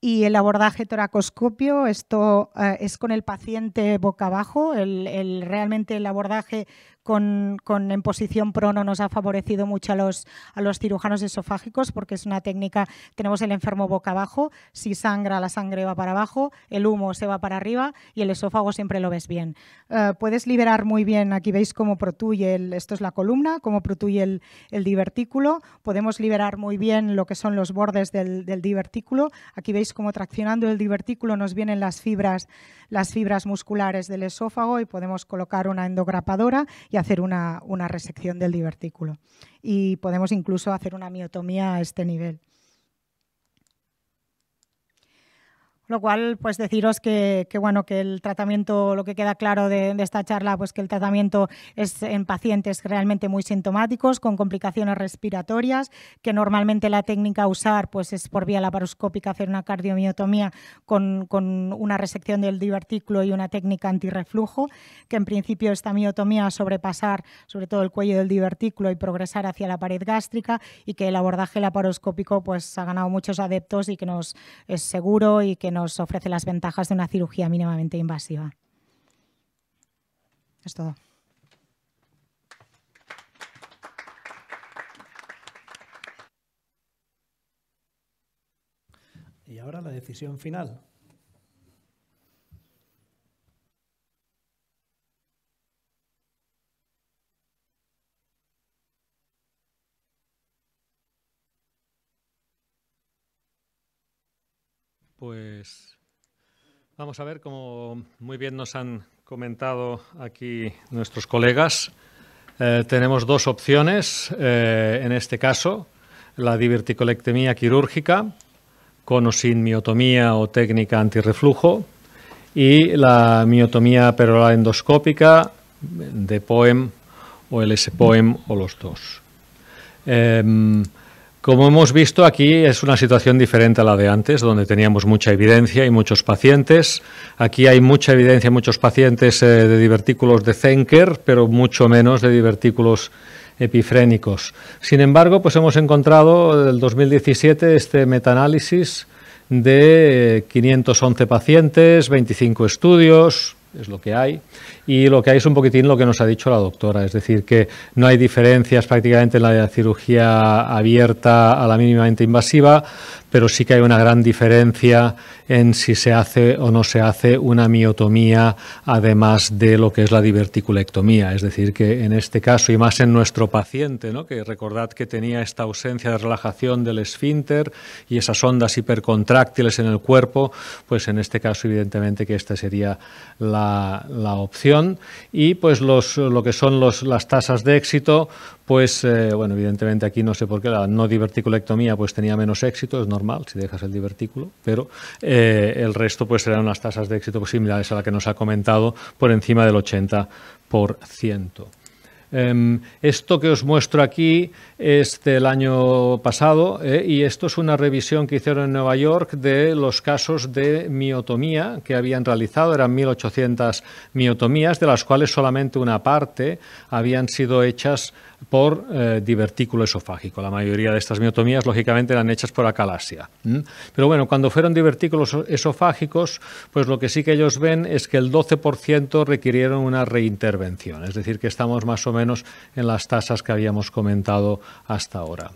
Y el abordaje toracoscopio, esto eh, es con el paciente boca abajo, el, el, realmente el abordaje con, en posición prono nos ha favorecido mucho a los, a los cirujanos esofágicos porque es una técnica, tenemos el enfermo boca abajo, si sangra la sangre va para abajo, el humo se va para arriba y el esófago siempre lo ves bien. Eh, puedes liberar muy bien, aquí veis cómo protuye, el, esto es la columna, cómo protuye el, divertículo, podemos liberar muy bien lo que son los bordes del, divertículo, aquí veis cómo traccionando el divertículo nos vienen las fibras, las fibras musculares del esófago y podemos colocar una endograpadora y hacer una, una resección del divertículo. Y podemos incluso hacer una miotomía a este nivel. lo cual, pues deciros que, bueno, que el tratamiento, lo que queda claro de, esta charla, pues que el tratamiento es en pacientes realmente muy sintomáticos, con complicaciones respiratorias, que normalmente la técnica a usar pues es por vía laparoscópica hacer una cardiomiotomía con, una resección del divertículo y una técnica antirreflujo, que en principio esta miotomía sobrepasar sobre todo el cuello del divertículo y progresar hacia la pared gástrica y que el abordaje laparoscópico pues ha ganado muchos adeptos y que nos es seguro y que no nos ofrece las ventajas de una cirugía mínimamente invasiva. Es todo. Y ahora la decisión final. pues vamos a ver como muy bien nos han comentado aquí nuestros colegas. Eh, tenemos dos opciones eh, en este caso, la diverticolectomía quirúrgica con o sin miotomía o técnica antirreflujo y la miotomía peroral endoscópica de POEM o el S-Poem o los dos. Em, como hemos visto aquí es una situación diferente a la de antes, donde teníamos mucha evidencia y muchos pacientes. Aquí hay mucha evidencia, muchos pacientes eh, de divertículos de Zenker, pero mucho menos de divertículos epifrénicos. Sin embargo, pues hemos encontrado el 2017 este metaanálisis de 511 eh, pacientes, 25 estudios, es lo que hay, y lo que hay es un poquitín lo que nos ha dicho la doctora, es decir, que no hay diferencias prácticamente en la cirugía abierta a la mínimamente invasiva, pero sí que hay una gran diferencia en si se hace o no se hace una miotomía, además de lo que es la diverticulectomía. Es decir, que en este caso, y más en nuestro paciente, ¿no? que recordad que tenía esta ausencia de relajación del esfínter y esas ondas hipercontráctiles en el cuerpo, pues en este caso, evidentemente, que esta sería la, opción. Y pues lo que son las tasas de éxito, pues, eh, bueno, evidentemente aquí no sé por qué la no diverticulectomía pues tenía menos éxito, es normal si dejas el divertículo, pero eh, el resto pues unas tasas de éxito pues, similares a la que nos ha comentado, por encima del 80%. Em, esto que os muestro aquí es del año pasado eh, y esto es una revisión que hicieron en Nueva York de los casos de miotomía que habían realizado. Eran 1.800 miotomías, de las cuales solamente una parte habían sido hechas por eh, divertículo esofágico. La mayoría de estas miotomías, lógicamente, eran hechas por acalasia. Pero bueno, cuando fueron divertículos esofágicos, pues lo que sí que ellos ven es que el 12% requirieron una reintervención, es decir, que estamos más o menos en las tasas que habíamos comentado hasta ahora.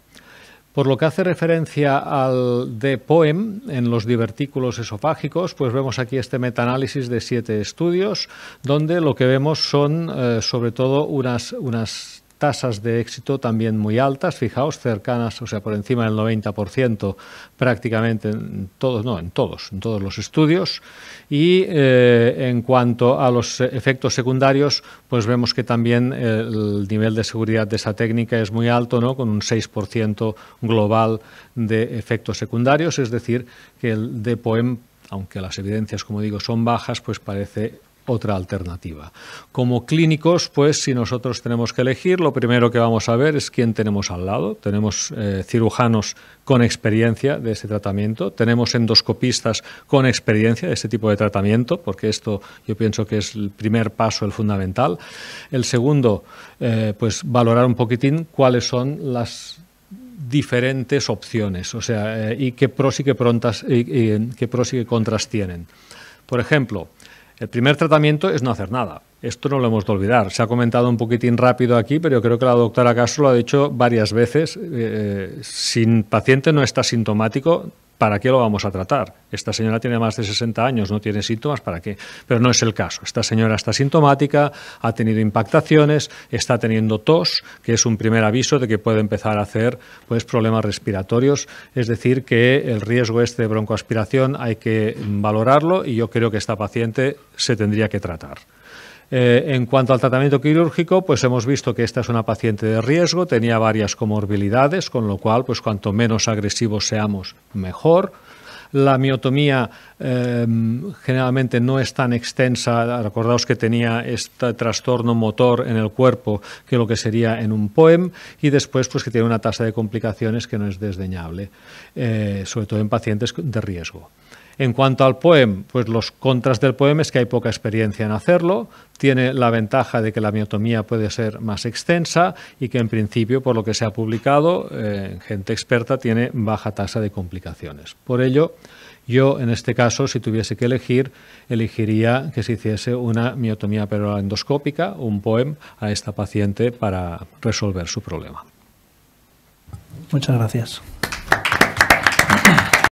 Por lo que hace referencia al de POEM en los divertículos esofágicos, pues vemos aquí este metaanálisis de siete estudios, donde lo que vemos son eh, sobre todo unas, unas tasas de éxito también muy altas, fijaos, cercanas, o sea, por encima del 90% prácticamente en todos, no, en todos, en todos los estudios. Y eh, en cuanto a los efectos secundarios, pues vemos que también el nivel de seguridad de esa técnica es muy alto, ¿no? Con un 6% global de efectos secundarios, es decir, que el Depoem, aunque las evidencias, como digo, son bajas, pues parece otra alternativa. Como clínicos, pues si nosotros tenemos que elegir, lo primero que vamos a ver es quién tenemos al lado. Tenemos eh, cirujanos con experiencia de ese tratamiento, tenemos endoscopistas con experiencia de ese tipo de tratamiento, porque esto yo pienso que es el primer paso, el fundamental. El segundo, eh, pues valorar un poquitín cuáles son las diferentes opciones, o sea, eh, y qué pros y qué, prontas, y, qué pros y qué contras tienen. Por ejemplo, el primer tratamiento es no hacer nada. Esto no lo hemos de olvidar. Se ha comentado un poquitín rápido aquí, pero yo creo que la doctora Castro lo ha dicho varias veces. Eh, eh, sin paciente no está sintomático, ¿para qué lo vamos a tratar? Esta señora tiene más de 60 años, no tiene síntomas, ¿para qué? Pero no es el caso. Esta señora está sintomática, ha tenido impactaciones, está teniendo tos, que es un primer aviso de que puede empezar a hacer pues, problemas respiratorios. Es decir, que el riesgo este de broncoaspiración hay que valorarlo y yo creo que esta paciente se tendría que tratar. Eh, en cuanto al tratamiento quirúrgico, pues hemos visto que esta es una paciente de riesgo, tenía varias comorbilidades, con lo cual, pues cuanto menos agresivos seamos, mejor. La miotomía em, generalmente no es tan extensa. Recordaos que tenía este trastorno motor en el cuerpo que lo que sería en un POEM y después pues que tiene una tasa de complicaciones que no es desdeñable, eh, sobre todo en pacientes de riesgo. En cuanto al poem, pues los contras del poem es que hay poca experiencia en hacerlo, tiene la ventaja de que la miotomía puede ser más extensa y que en principio, por lo que se ha publicado, eh, gente experta tiene baja tasa de complicaciones. Por ello, yo en este caso, si tuviese que elegir, elegiría que se hiciese una miotomía peroral endoscópica, un poem, a esta paciente para resolver su problema. Muchas gracias.